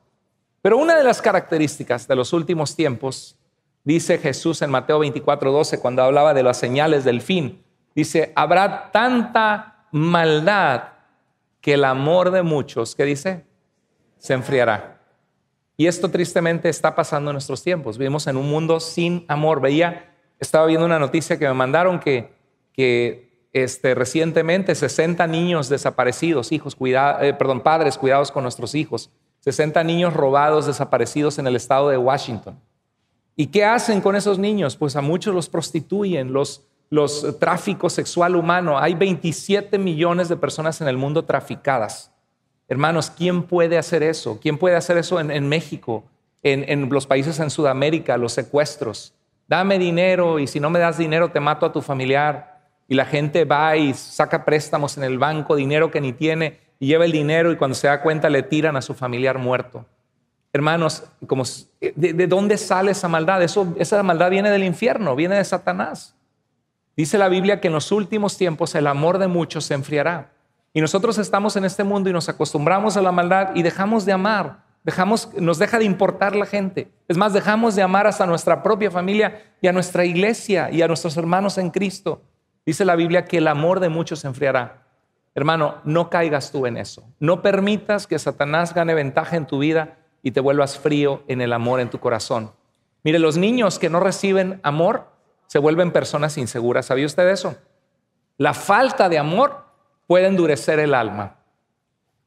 Pero una de las características de los últimos tiempos, dice Jesús en Mateo 24, 12, cuando hablaba de las señales del fin, dice, habrá tanta maldad que el amor de muchos, ¿qué dice? Se enfriará. Y esto tristemente está pasando en nuestros tiempos. Vivimos en un mundo sin amor. Veía, estaba viendo una noticia que me mandaron que, que este, recientemente 60 niños desaparecidos, hijos, eh, perdón, padres cuidados con nuestros hijos, 60 niños robados, desaparecidos en el estado de Washington. ¿Y qué hacen con esos niños? Pues a muchos los prostituyen, los, los eh, tráfico sexual humano. Hay 27 millones de personas en el mundo traficadas. Hermanos, ¿quién puede hacer eso? ¿Quién puede hacer eso en, México, en, en los países en Sudamérica, los secuestros? Dame dinero y si no me das dinero te mato a tu familiar y la gente va y saca préstamos en el banco, dinero que ni tiene, y lleva el dinero y cuando se da cuenta le tiran a su familiar muerto. Hermanos, como, ¿de, dónde sale esa maldad? Eso, esa maldad viene del infierno, viene de Satanás. Dice la Biblia que en los últimos tiempos el amor de muchos se enfriará. Y nosotros estamos en este mundo y nos acostumbramos a la maldad y dejamos de amar, dejamos, nos deja de importar la gente. Es más, dejamos de amar hasta nuestra propia familia y a nuestra iglesia y a nuestros hermanos en Cristo. Dice la Biblia que el amor de muchos se enfriará. Hermano, no caigas tú en eso. No permitas que Satanás gane ventaja en tu vida y te vuelvas frío en el amor en tu corazón. Mire, los niños que no reciben amor se vuelven personas inseguras. ¿Sabía usted eso? La falta de amor puede endurecer el alma.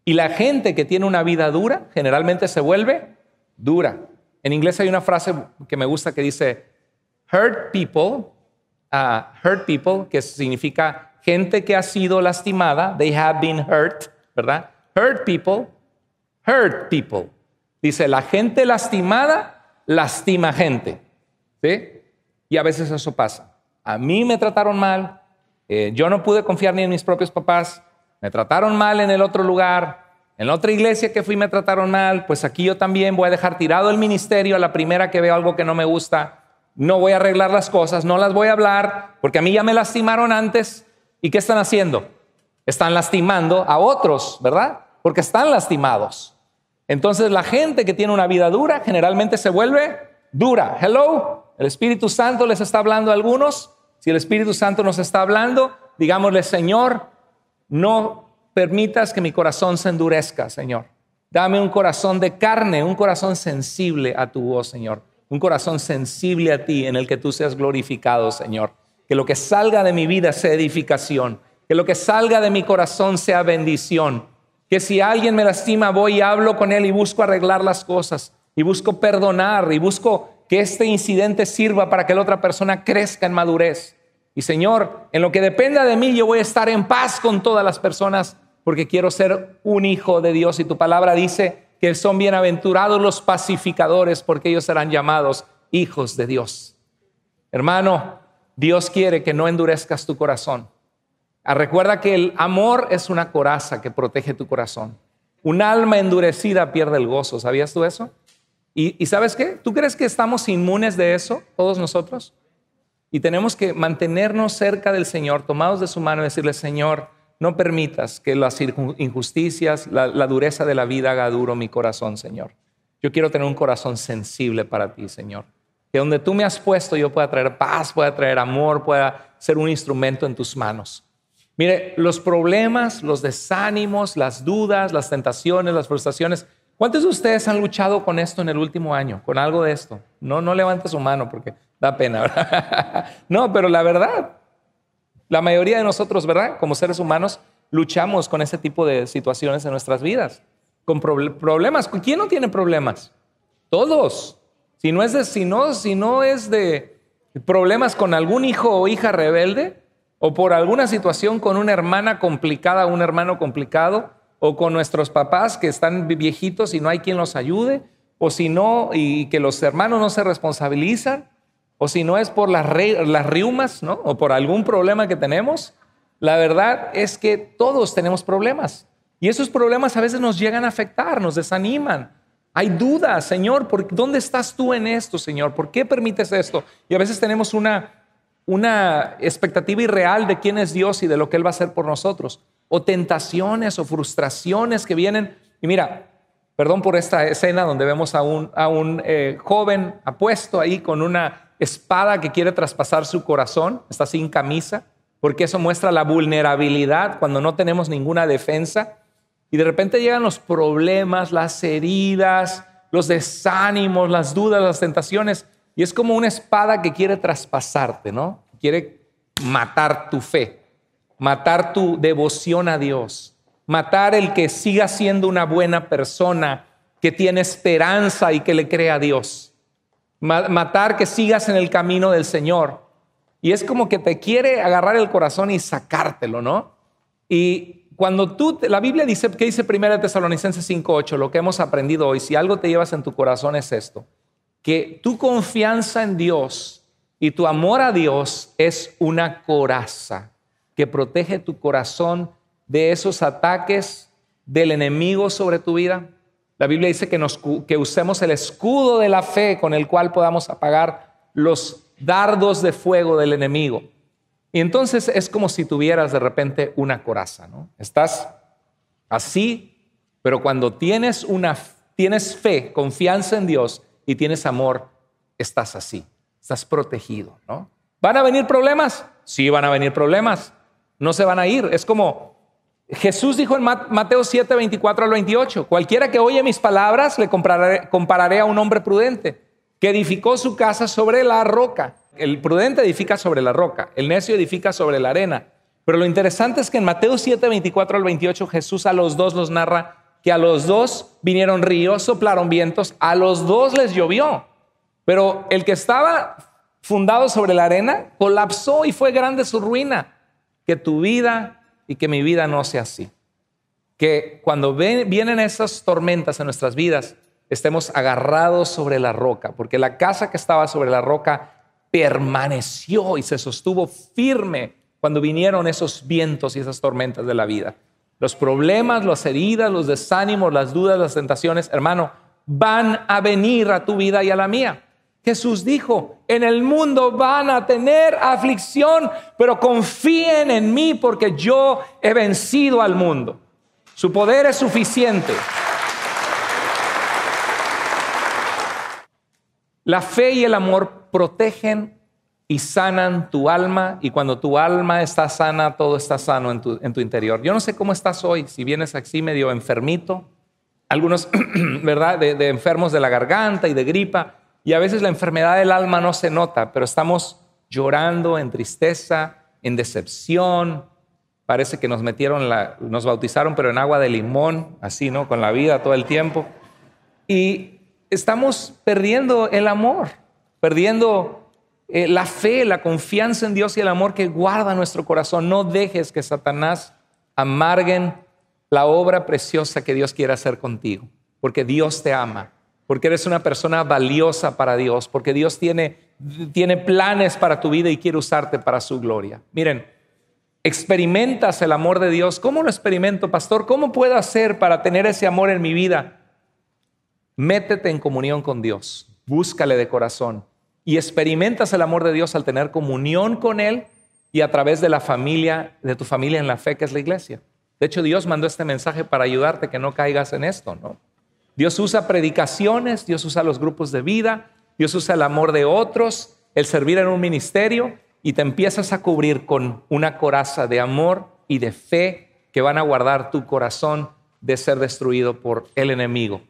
Y la gente que tiene una vida dura generalmente se vuelve dura. En inglés hay una frase que me gusta que dice, hurt people hurt people, que significa gente que ha sido lastimada, they have been hurt, ¿verdad? Hurt people, hurt people. Dice, la gente lastimada lastima gente, ¿sí? Y a veces eso pasa. A mí me trataron mal, eh, yo no pude confiar ni en mis propios papás, me trataron mal en el otro lugar, en la otra iglesia que fui me trataron mal, pues aquí yo también voy a dejar tirado el ministerio a la primera que veo algo que no me gusta no voy a arreglar las cosas, no las voy a hablar, porque a mí ya me lastimaron antes. ¿Y qué están haciendo? Están lastimando a otros, ¿verdad? Porque están lastimados. Entonces la gente que tiene una vida dura generalmente se vuelve dura. Hello, el Espíritu Santo les está hablando a algunos. Si el Espíritu Santo nos está hablando, digámosle, Señor, no permitas que mi corazón se endurezca, Señor. Dame un corazón de carne, un corazón sensible a tu voz, Señor un corazón sensible a ti en el que tú seas glorificado, Señor. Que lo que salga de mi vida sea edificación, que lo que salga de mi corazón sea bendición. Que si alguien me lastima, voy y hablo con él y busco arreglar las cosas, y busco perdonar, y busco que este incidente sirva para que la otra persona crezca en madurez. Y Señor, en lo que dependa de mí, yo voy a estar en paz con todas las personas porque quiero ser un hijo de Dios. Y tu palabra dice que son bienaventurados los pacificadores, porque ellos serán llamados hijos de Dios. Hermano, Dios quiere que no endurezcas tu corazón. Ah, recuerda que el amor es una coraza que protege tu corazón. Un alma endurecida pierde el gozo. ¿Sabías tú eso? ¿Y, sabes qué? ¿Tú crees que estamos inmunes de eso, todos nosotros? Y tenemos que mantenernos cerca del Señor, tomados de su mano y decirle, Señor, no permitas que las injusticias, la, dureza de la vida haga duro mi corazón, Señor. Yo quiero tener un corazón sensible para ti, Señor. Que donde tú me has puesto yo pueda traer paz, pueda traer amor, pueda ser un instrumento en tus manos. Mire, los problemas, los desánimos, las dudas, las tentaciones, las frustraciones. ¿Cuántos de ustedes han luchado con esto en el último año, con algo de esto? No, no levanta su mano porque da pena. no, pero la verdad, la mayoría de nosotros, ¿verdad? Como seres humanos, luchamos con ese tipo de situaciones en nuestras vidas, con problemas. ¿Quién no tiene problemas? Todos. Si no es de, si no es de problemas con algún hijo o hija rebelde, o por alguna situación con una hermana complicada, un hermano complicado, o con nuestros papás que están viejitos y no hay quien los ayude, o si no, y que los hermanos no se responsabilizan, o si no es por las, las riumas, ¿no? O por algún problema que tenemos, la verdad es que todos tenemos problemas. Y esos problemas a veces nos llegan a afectar, nos desaniman. Hay dudas, Señor, ¿por, ¿dónde estás tú en esto, Señor? ¿Por qué permites esto? Y a veces tenemos una, una expectativa irreal de quién es Dios y de lo que Él va a hacer por nosotros. O tentaciones o frustraciones que vienen. Y mira, perdón por esta escena donde vemos a un, a un eh, joven apuesto ahí con una espada que quiere traspasar su corazón, está sin camisa, porque eso muestra la vulnerabilidad cuando no tenemos ninguna defensa. Y de repente llegan los problemas, las heridas, los desánimos, las dudas, las tentaciones. Y es como una espada que quiere traspasarte, ¿no? Quiere matar tu fe, matar tu devoción a Dios, matar el que siga siendo una buena persona, que tiene esperanza y que le cree a Dios matar que sigas en el camino del Señor. Y es como que te quiere agarrar el corazón y sacártelo, ¿no? Y cuando tú, la Biblia dice, ¿qué dice 1 Tesalonicenses 5.8? Lo que hemos aprendido hoy, si algo te llevas en tu corazón es esto, que tu confianza en Dios y tu amor a Dios es una coraza que protege tu corazón de esos ataques del enemigo sobre tu vida la Biblia dice que, usemos el escudo de la fe con el cual podamos apagar los dardos de fuego del enemigo. Y entonces es como si tuvieras de repente una coraza, ¿no? Estás así, pero cuando tienes una tienes fe, confianza en Dios y tienes amor, estás así, estás protegido, ¿no? ¿Van a venir problemas? Sí, van a venir problemas. No se van a ir, es como Jesús dijo en Mateo 7, 24 al 28, cualquiera que oye mis palabras le compararé, compararé a un hombre prudente que edificó su casa sobre la roca. El prudente edifica sobre la roca, el necio edifica sobre la arena. Pero lo interesante es que en Mateo 7, 24 al 28 Jesús a los dos los narra que a los dos vinieron ríos, soplaron vientos, a los dos les llovió. Pero el que estaba fundado sobre la arena colapsó y fue grande su ruina. Que tu vida y que mi vida no sea así. Que cuando vienen esas tormentas en nuestras vidas, estemos agarrados sobre la roca, porque la casa que estaba sobre la roca permaneció y se sostuvo firme cuando vinieron esos vientos y esas tormentas de la vida. Los problemas, las heridas, los desánimos, las dudas, las tentaciones, hermano, van a venir a tu vida y a la mía. Jesús dijo, en el mundo van a tener aflicción, pero confíen en mí porque yo he vencido al mundo. Su poder es suficiente. La fe y el amor protegen y sanan tu alma y cuando tu alma está sana, todo está sano en tu, interior. Yo no sé cómo estás hoy, si vienes así medio enfermito, algunos, ¿verdad?, de, de enfermos de la garganta y de gripa. Y a veces la enfermedad del alma no se nota, pero estamos llorando en tristeza, en decepción. Parece que nos metieron, nos bautizaron, pero en agua de limón, así, ¿no? Con la vida todo el tiempo. Y estamos perdiendo el amor, perdiendo eh, la fe, la confianza en Dios y el amor que guarda nuestro corazón. No dejes que Satanás amarguen la obra preciosa que Dios quiere hacer contigo, porque Dios te ama porque eres una persona valiosa para Dios, porque Dios tiene, planes para tu vida y quiere usarte para su gloria. Miren, experimentas el amor de Dios. ¿Cómo lo experimento, pastor? ¿Cómo puedo hacer para tener ese amor en mi vida? Métete en comunión con Dios, búscale de corazón y experimentas el amor de Dios al tener comunión con Él y a través de la familia, de tu familia en la fe que es la iglesia. De hecho, Dios mandó este mensaje para ayudarte que no caigas en esto, ¿no? Dios usa predicaciones, Dios usa los grupos de vida, Dios usa el amor de otros, el servir en un ministerio y te empiezas a cubrir con una coraza de amor y de fe que van a guardar tu corazón de ser destruido por el enemigo.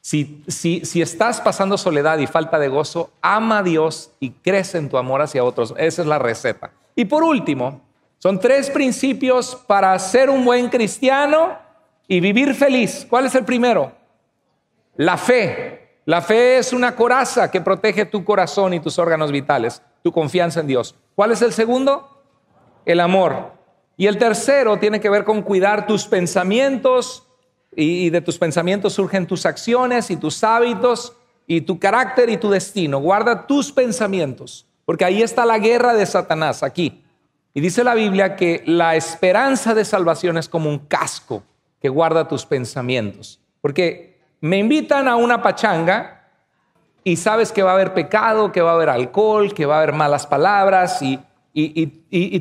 Si, si, si estás pasando soledad y falta de gozo, ama a Dios y crece en tu amor hacia otros. Esa es la receta. Y por último, son tres principios para ser un buen cristiano y vivir feliz. ¿Cuál es el primero? La fe. La fe es una coraza que protege tu corazón y tus órganos vitales, tu confianza en Dios. ¿Cuál es el segundo? El amor. Y el tercero tiene que ver con cuidar tus pensamientos y de tus pensamientos surgen tus acciones y tus hábitos y tu carácter y tu destino. Guarda tus pensamientos, porque ahí está la guerra de Satanás, aquí. Y dice la Biblia que la esperanza de salvación es como un casco que guarda tus pensamientos, porque me invitan a una pachanga y sabes que va a haber pecado, que va a haber alcohol, que va a haber malas palabras y,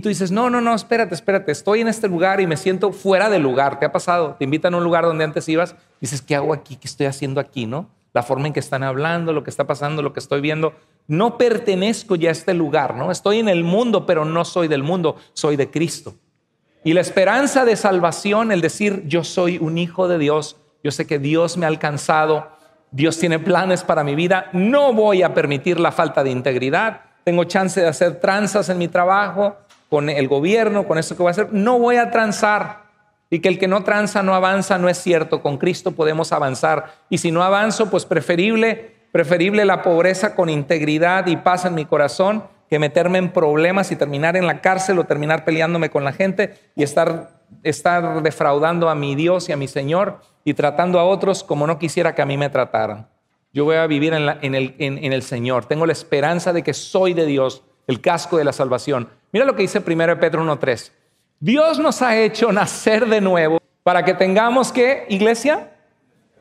tú dices, no, no, no, espérate, espérate, estoy en este lugar y me siento fuera del lugar. ¿Te ha pasado? Te invitan a un lugar donde antes ibas, dices, ¿qué hago aquí? ¿Qué estoy haciendo aquí? ¿No? La forma en que están hablando, lo que está pasando, lo que estoy viendo. No pertenezco ya a este lugar, ¿no? Estoy en el mundo, pero no soy del mundo, soy de Cristo. Y la esperanza de salvación, el decir yo soy un hijo de Dios, yo sé que Dios me ha alcanzado, Dios tiene planes para mi vida, no voy a permitir la falta de integridad, tengo chance de hacer tranzas en mi trabajo, con el gobierno, con eso que voy a hacer, no voy a transar. Y que el que no tranza no avanza, no es cierto, con Cristo podemos avanzar. Y si no avanzo, pues preferible, preferible la pobreza con integridad y paz en mi corazón que meterme en problemas y terminar en la cárcel o terminar peleándome con la gente y estar estar defraudando a mi Dios y a mi Señor y tratando a otros como no quisiera que a mí me trataran. Yo voy a vivir en, el, Señor. Tengo la esperanza de que soy de Dios, el casco de la salvación. Mira lo que dice primero Pedro 1.3. Dios nos ha hecho nacer de nuevo para que tengamos que, iglesia,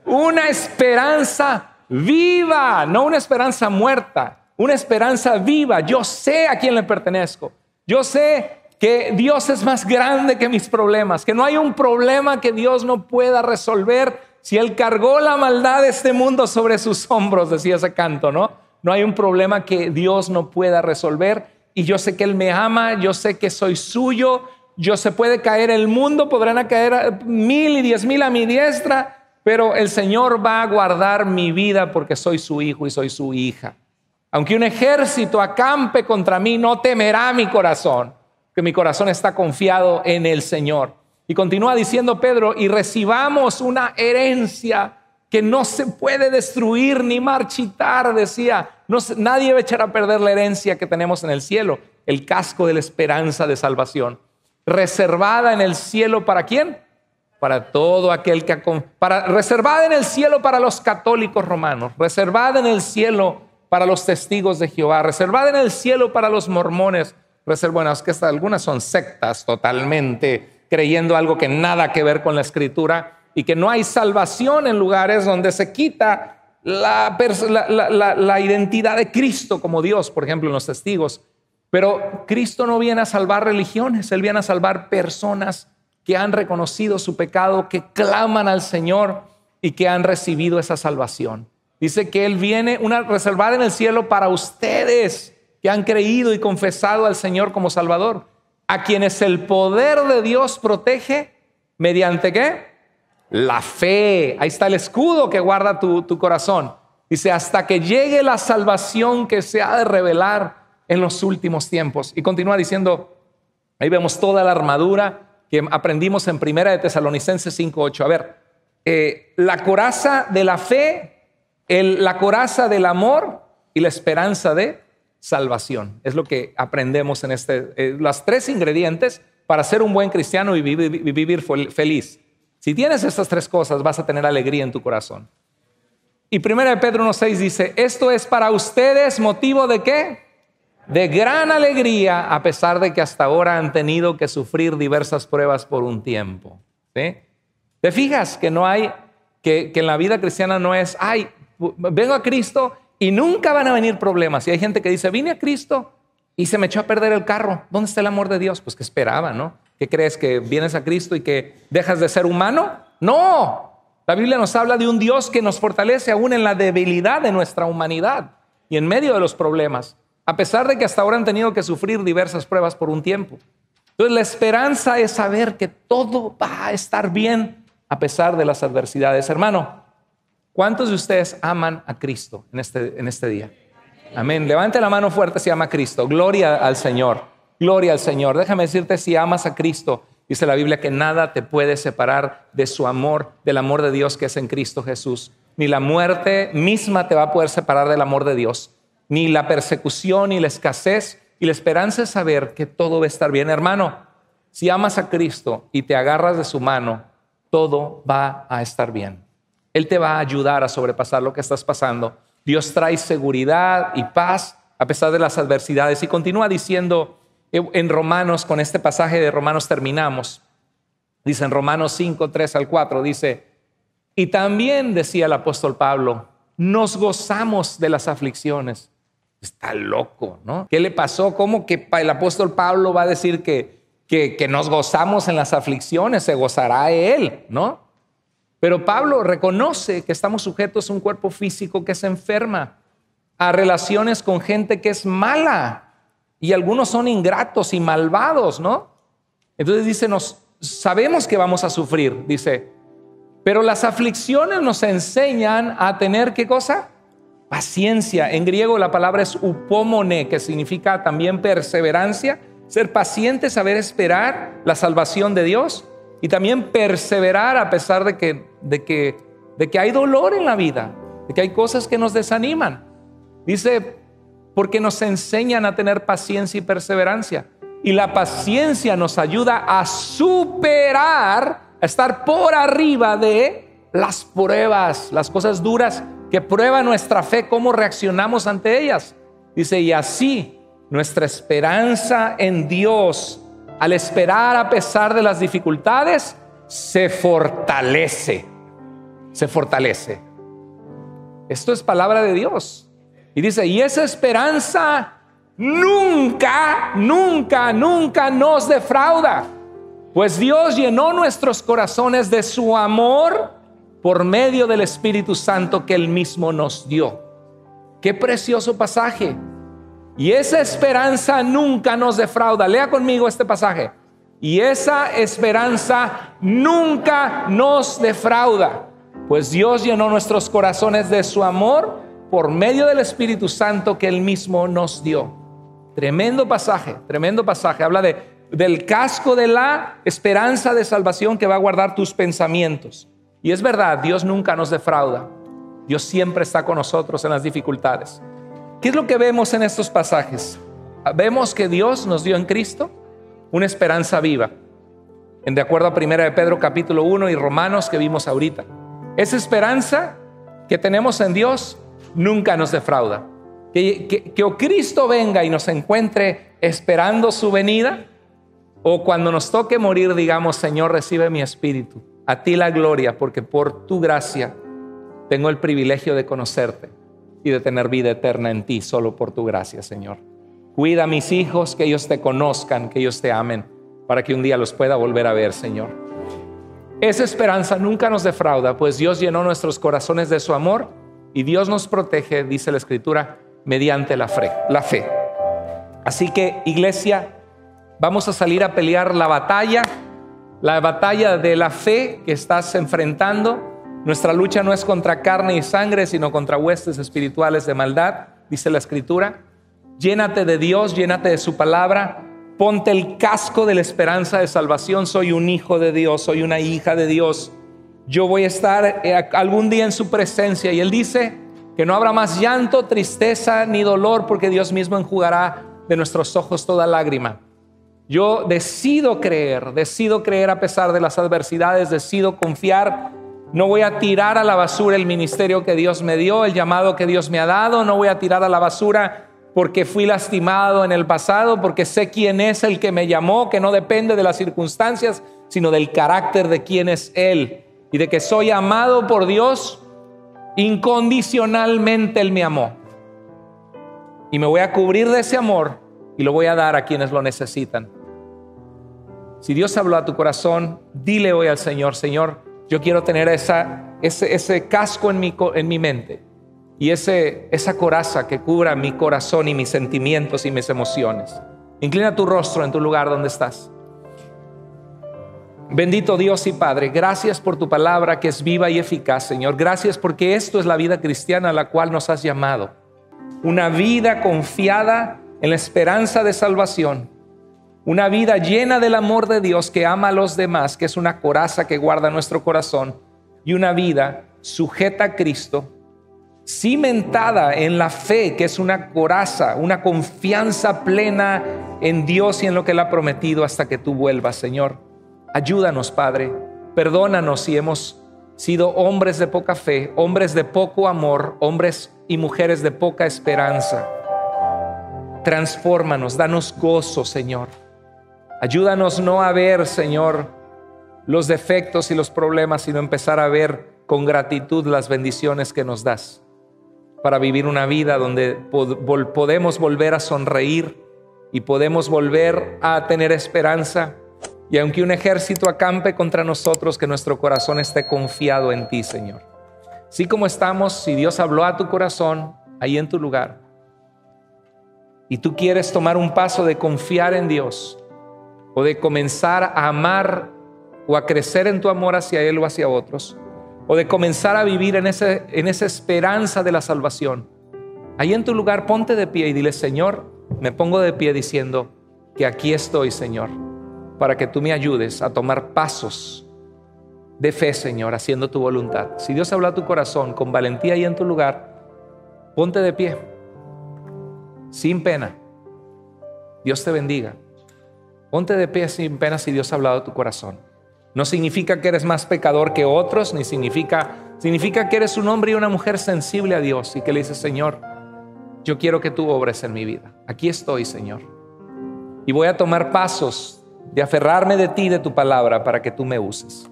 una esperanza viva, no una esperanza muerta, una esperanza viva. Yo sé a quién le pertenezco. Yo sé que Dios es más grande que mis problemas, que no hay un problema que Dios no pueda resolver. Si Él cargó la maldad de este mundo sobre sus hombros, decía ese canto, ¿no? No hay un problema que Dios no pueda resolver. Y yo sé que Él me ama, yo sé que soy suyo, yo se puede caer el mundo, podrán caer mil y diez mil a mi diestra, pero el Señor va a guardar mi vida porque soy su hijo y soy su hija. Aunque un ejército acampe contra mí, no temerá mi corazón que mi corazón está confiado en el Señor. Y continúa diciendo Pedro, y recibamos una herencia que no se puede destruir ni marchitar, decía. No, nadie va a echar a perder la herencia que tenemos en el cielo, el casco de la esperanza de salvación, reservada en el cielo para quién? Para todo aquel que para reservada en el cielo para los católicos romanos, reservada en el cielo para los testigos de Jehová, reservada en el cielo para los mormones, bueno, es que algunas son sectas totalmente, creyendo algo que nada que ver con la escritura y que no hay salvación en lugares donde se quita la, identidad de Cristo como Dios, por ejemplo, en los testigos. Pero Cristo no viene a salvar religiones, Él viene a salvar personas que han reconocido su pecado, que claman al Señor y que han recibido esa salvación. Dice que Él viene una reservada en el cielo para ustedes, han creído y confesado al Señor como Salvador, a quienes el poder de Dios protege mediante qué? La fe. Ahí está el escudo que guarda tu, corazón. Dice, hasta que llegue la salvación que se ha de revelar en los últimos tiempos. Y continúa diciendo, ahí vemos toda la armadura que aprendimos en Primera de Tesalonicenses 5.8. A ver, eh, la coraza de la fe, el, la coraza del amor y la esperanza de salvación. Es lo que aprendemos en este, eh, las tres ingredientes para ser un buen cristiano y vivir, feliz. Si tienes estas tres cosas, vas a tener alegría en tu corazón. Y de Pedro 1.6 dice, esto es para ustedes motivo de qué? De gran alegría, a pesar de que hasta ahora han tenido que sufrir diversas pruebas por un tiempo. ¿Sí? ¿Te fijas que no hay, que, que en la vida cristiana no es, ay, vengo a Cristo y nunca van a venir problemas. Y hay gente que dice, vine a Cristo y se me echó a perder el carro. ¿Dónde está el amor de Dios? Pues que esperaba, ¿no? ¿Qué crees que vienes a Cristo y que dejas de ser humano? No. La Biblia nos habla de un Dios que nos fortalece aún en la debilidad de nuestra humanidad y en medio de los problemas, a pesar de que hasta ahora han tenido que sufrir diversas pruebas por un tiempo. Entonces la esperanza es saber que todo va a estar bien a pesar de las adversidades. Hermano, ¿Cuántos de ustedes aman a Cristo este, en este, día? Amén. Levante la mano fuerte si ama a Cristo. Gloria al Señor. Gloria al Señor. Déjame decirte si amas a Cristo. Dice la Biblia que nada te puede separar de su amor, del amor de Dios que es en Cristo Jesús. Ni la muerte misma te va a poder separar del amor de Dios. Ni la persecución, ni la escasez. Y la esperanza de saber que todo va a estar bien. Hermano, si amas a Cristo y te agarras de su mano, todo va a estar bien. Él te va a ayudar a sobrepasar lo que estás pasando. Dios trae seguridad y paz a pesar de las adversidades. Y continúa diciendo en Romanos, con este pasaje de Romanos terminamos. Dice en Romanos 5, 3 al 4, dice, y también decía el apóstol Pablo, nos gozamos de las aflicciones. Está loco, ¿no? ¿Qué le pasó? ¿Cómo que el apóstol Pablo va a decir que, que, que, nos gozamos en las aflicciones, se gozará él, ¿no? Pero Pablo reconoce que estamos sujetos a un cuerpo físico que se enferma, a relaciones con gente que es mala y algunos son ingratos y malvados, ¿no? Entonces dice, nos, sabemos que vamos a sufrir, dice, pero las aflicciones nos enseñan a tener qué cosa? Paciencia. En griego la palabra es upomone, que significa también perseverancia, ser paciente, saber esperar la salvación de Dios y también perseverar a pesar de que, de que, de que hay dolor en la vida, de que hay cosas que nos desaniman. Dice, porque nos enseñan a tener paciencia y perseverancia. Y la paciencia nos ayuda a superar, a estar por arriba de las pruebas, las cosas duras que prueba nuestra fe, cómo reaccionamos ante ellas. Dice, y así nuestra esperanza en Dios al esperar a pesar de las dificultades, se fortalece. Se fortalece. Esto es palabra de Dios. Y dice, y esa esperanza nunca, nunca, nunca nos defrauda. Pues Dios llenó nuestros corazones de su amor por medio del Espíritu Santo que Él mismo nos dio. Qué precioso pasaje. Y esa esperanza nunca nos defrauda. Lea conmigo este pasaje. Y esa esperanza nunca nos defrauda, pues Dios llenó nuestros corazones de su amor por medio del Espíritu Santo que Él mismo nos dio. Tremendo pasaje, tremendo pasaje. Habla del casco de la esperanza de salvación que va a guardar tus pensamientos. Y es verdad, Dios nunca nos defrauda. Dios siempre está con nosotros en las dificultades. ¿Qué es lo que vemos en estos pasajes? Vemos que Dios nos dio en Cristo una esperanza viva. En de acuerdo a 1 de Pedro capítulo 1 y Romanos que vimos ahorita. Esa esperanza que tenemos en Dios nunca nos defrauda. Que, que, o Cristo venga y nos encuentre esperando su venida, o cuando nos toque morir digamos, Señor, recibe mi espíritu, a ti la gloria, porque por tu gracia tengo el privilegio de conocerte y de tener vida eterna en ti solo por tu gracia, Señor. Cuida a mis hijos, que ellos te conozcan, que ellos te amen, para que un día los pueda volver a ver, Señor. Esa esperanza nunca nos defrauda, pues Dios llenó nuestros corazones de su amor y Dios nos protege, dice la Escritura, mediante la fe. La fe. Así que, iglesia, vamos a salir a pelear la batalla, la batalla de la fe que estás enfrentando nuestra lucha no es contra carne y sangre, sino contra huestes espirituales de maldad, dice la escritura. Llénate de Dios, llénate de su palabra, ponte el casco de la esperanza de salvación. Soy un hijo de Dios, soy una hija de Dios. Yo voy a estar eh, algún día en su presencia. Y él dice que no habrá más llanto, tristeza ni dolor, porque Dios mismo enjugará de nuestros ojos toda lágrima. Yo decido creer, decido creer a pesar de las adversidades, decido confiar no voy a tirar a la basura el ministerio que Dios me dio, el llamado que Dios me ha dado. No voy a tirar a la basura porque fui lastimado en el pasado, porque sé quién es el que me llamó, que no depende de las circunstancias, sino del carácter de quién es Él. Y de que soy amado por Dios, incondicionalmente Él me amó. Y me voy a cubrir de ese amor y lo voy a dar a quienes lo necesitan. Si Dios habló a tu corazón, dile hoy al Señor, Señor, yo quiero tener ese, casco en mi, mente y esa coraza que cubra mi corazón y mis sentimientos y mis emociones. Inclina tu rostro en tu lugar donde estás. Bendito Dios y Padre, gracias por tu palabra que es viva y eficaz, Señor. Gracias porque esto es la vida cristiana a la cual nos has llamado. Una vida confiada en la esperanza de salvación una vida llena del amor de Dios que ama a los demás, que es una coraza que guarda nuestro corazón. Y una vida sujeta a Cristo, cimentada en la fe, que es una coraza, una confianza plena en Dios y en lo que Él ha prometido hasta que tú vuelvas, Señor. Ayúdanos, Padre. Perdónanos si hemos sido hombres de poca fe, hombres de poco amor, hombres y mujeres de poca esperanza. Transfórmanos, danos gozo, Señor. Ayúdanos no a ver, Señor, los defectos y los problemas, sino empezar a ver con gratitud las bendiciones que nos das para vivir una vida donde podemos volver a sonreír y podemos volver a tener esperanza. Y aunque un ejército acampe contra nosotros, que nuestro corazón esté confiado en ti, Señor. Así como estamos, si Dios habló a tu corazón, ahí en tu lugar, y tú quieres tomar un paso de confiar en Dios, o de comenzar a amar o a crecer en tu amor hacia Él o hacia otros, o de comenzar a vivir en, ese, en esa esperanza de la salvación. Ahí en tu lugar ponte de pie y dile, Señor, me pongo de pie diciendo que aquí estoy, Señor, para que tú me ayudes a tomar pasos de fe, Señor, haciendo tu voluntad. Si Dios habla a tu corazón con valentía ahí en tu lugar, ponte de pie, sin pena. Dios te bendiga. Ponte de pie sin pena si Dios ha hablado tu corazón. No significa que eres más pecador que otros, ni significa, significa que eres un hombre y una mujer sensible a Dios y que le dices, Señor, yo quiero que tú obres en mi vida. Aquí estoy, Señor. Y voy a tomar pasos de aferrarme de ti, de tu palabra, para que tú me uses.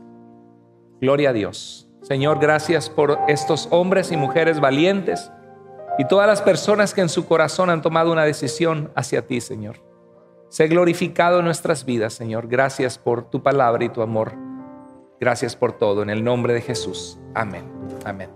Gloria a Dios. Señor, gracias por estos hombres y mujeres valientes y todas las personas que en su corazón han tomado una decisión hacia ti, Señor. Sé glorificado en nuestras vidas, Señor. Gracias por tu palabra y tu amor. Gracias por todo. En el nombre de Jesús. Amén. Amén.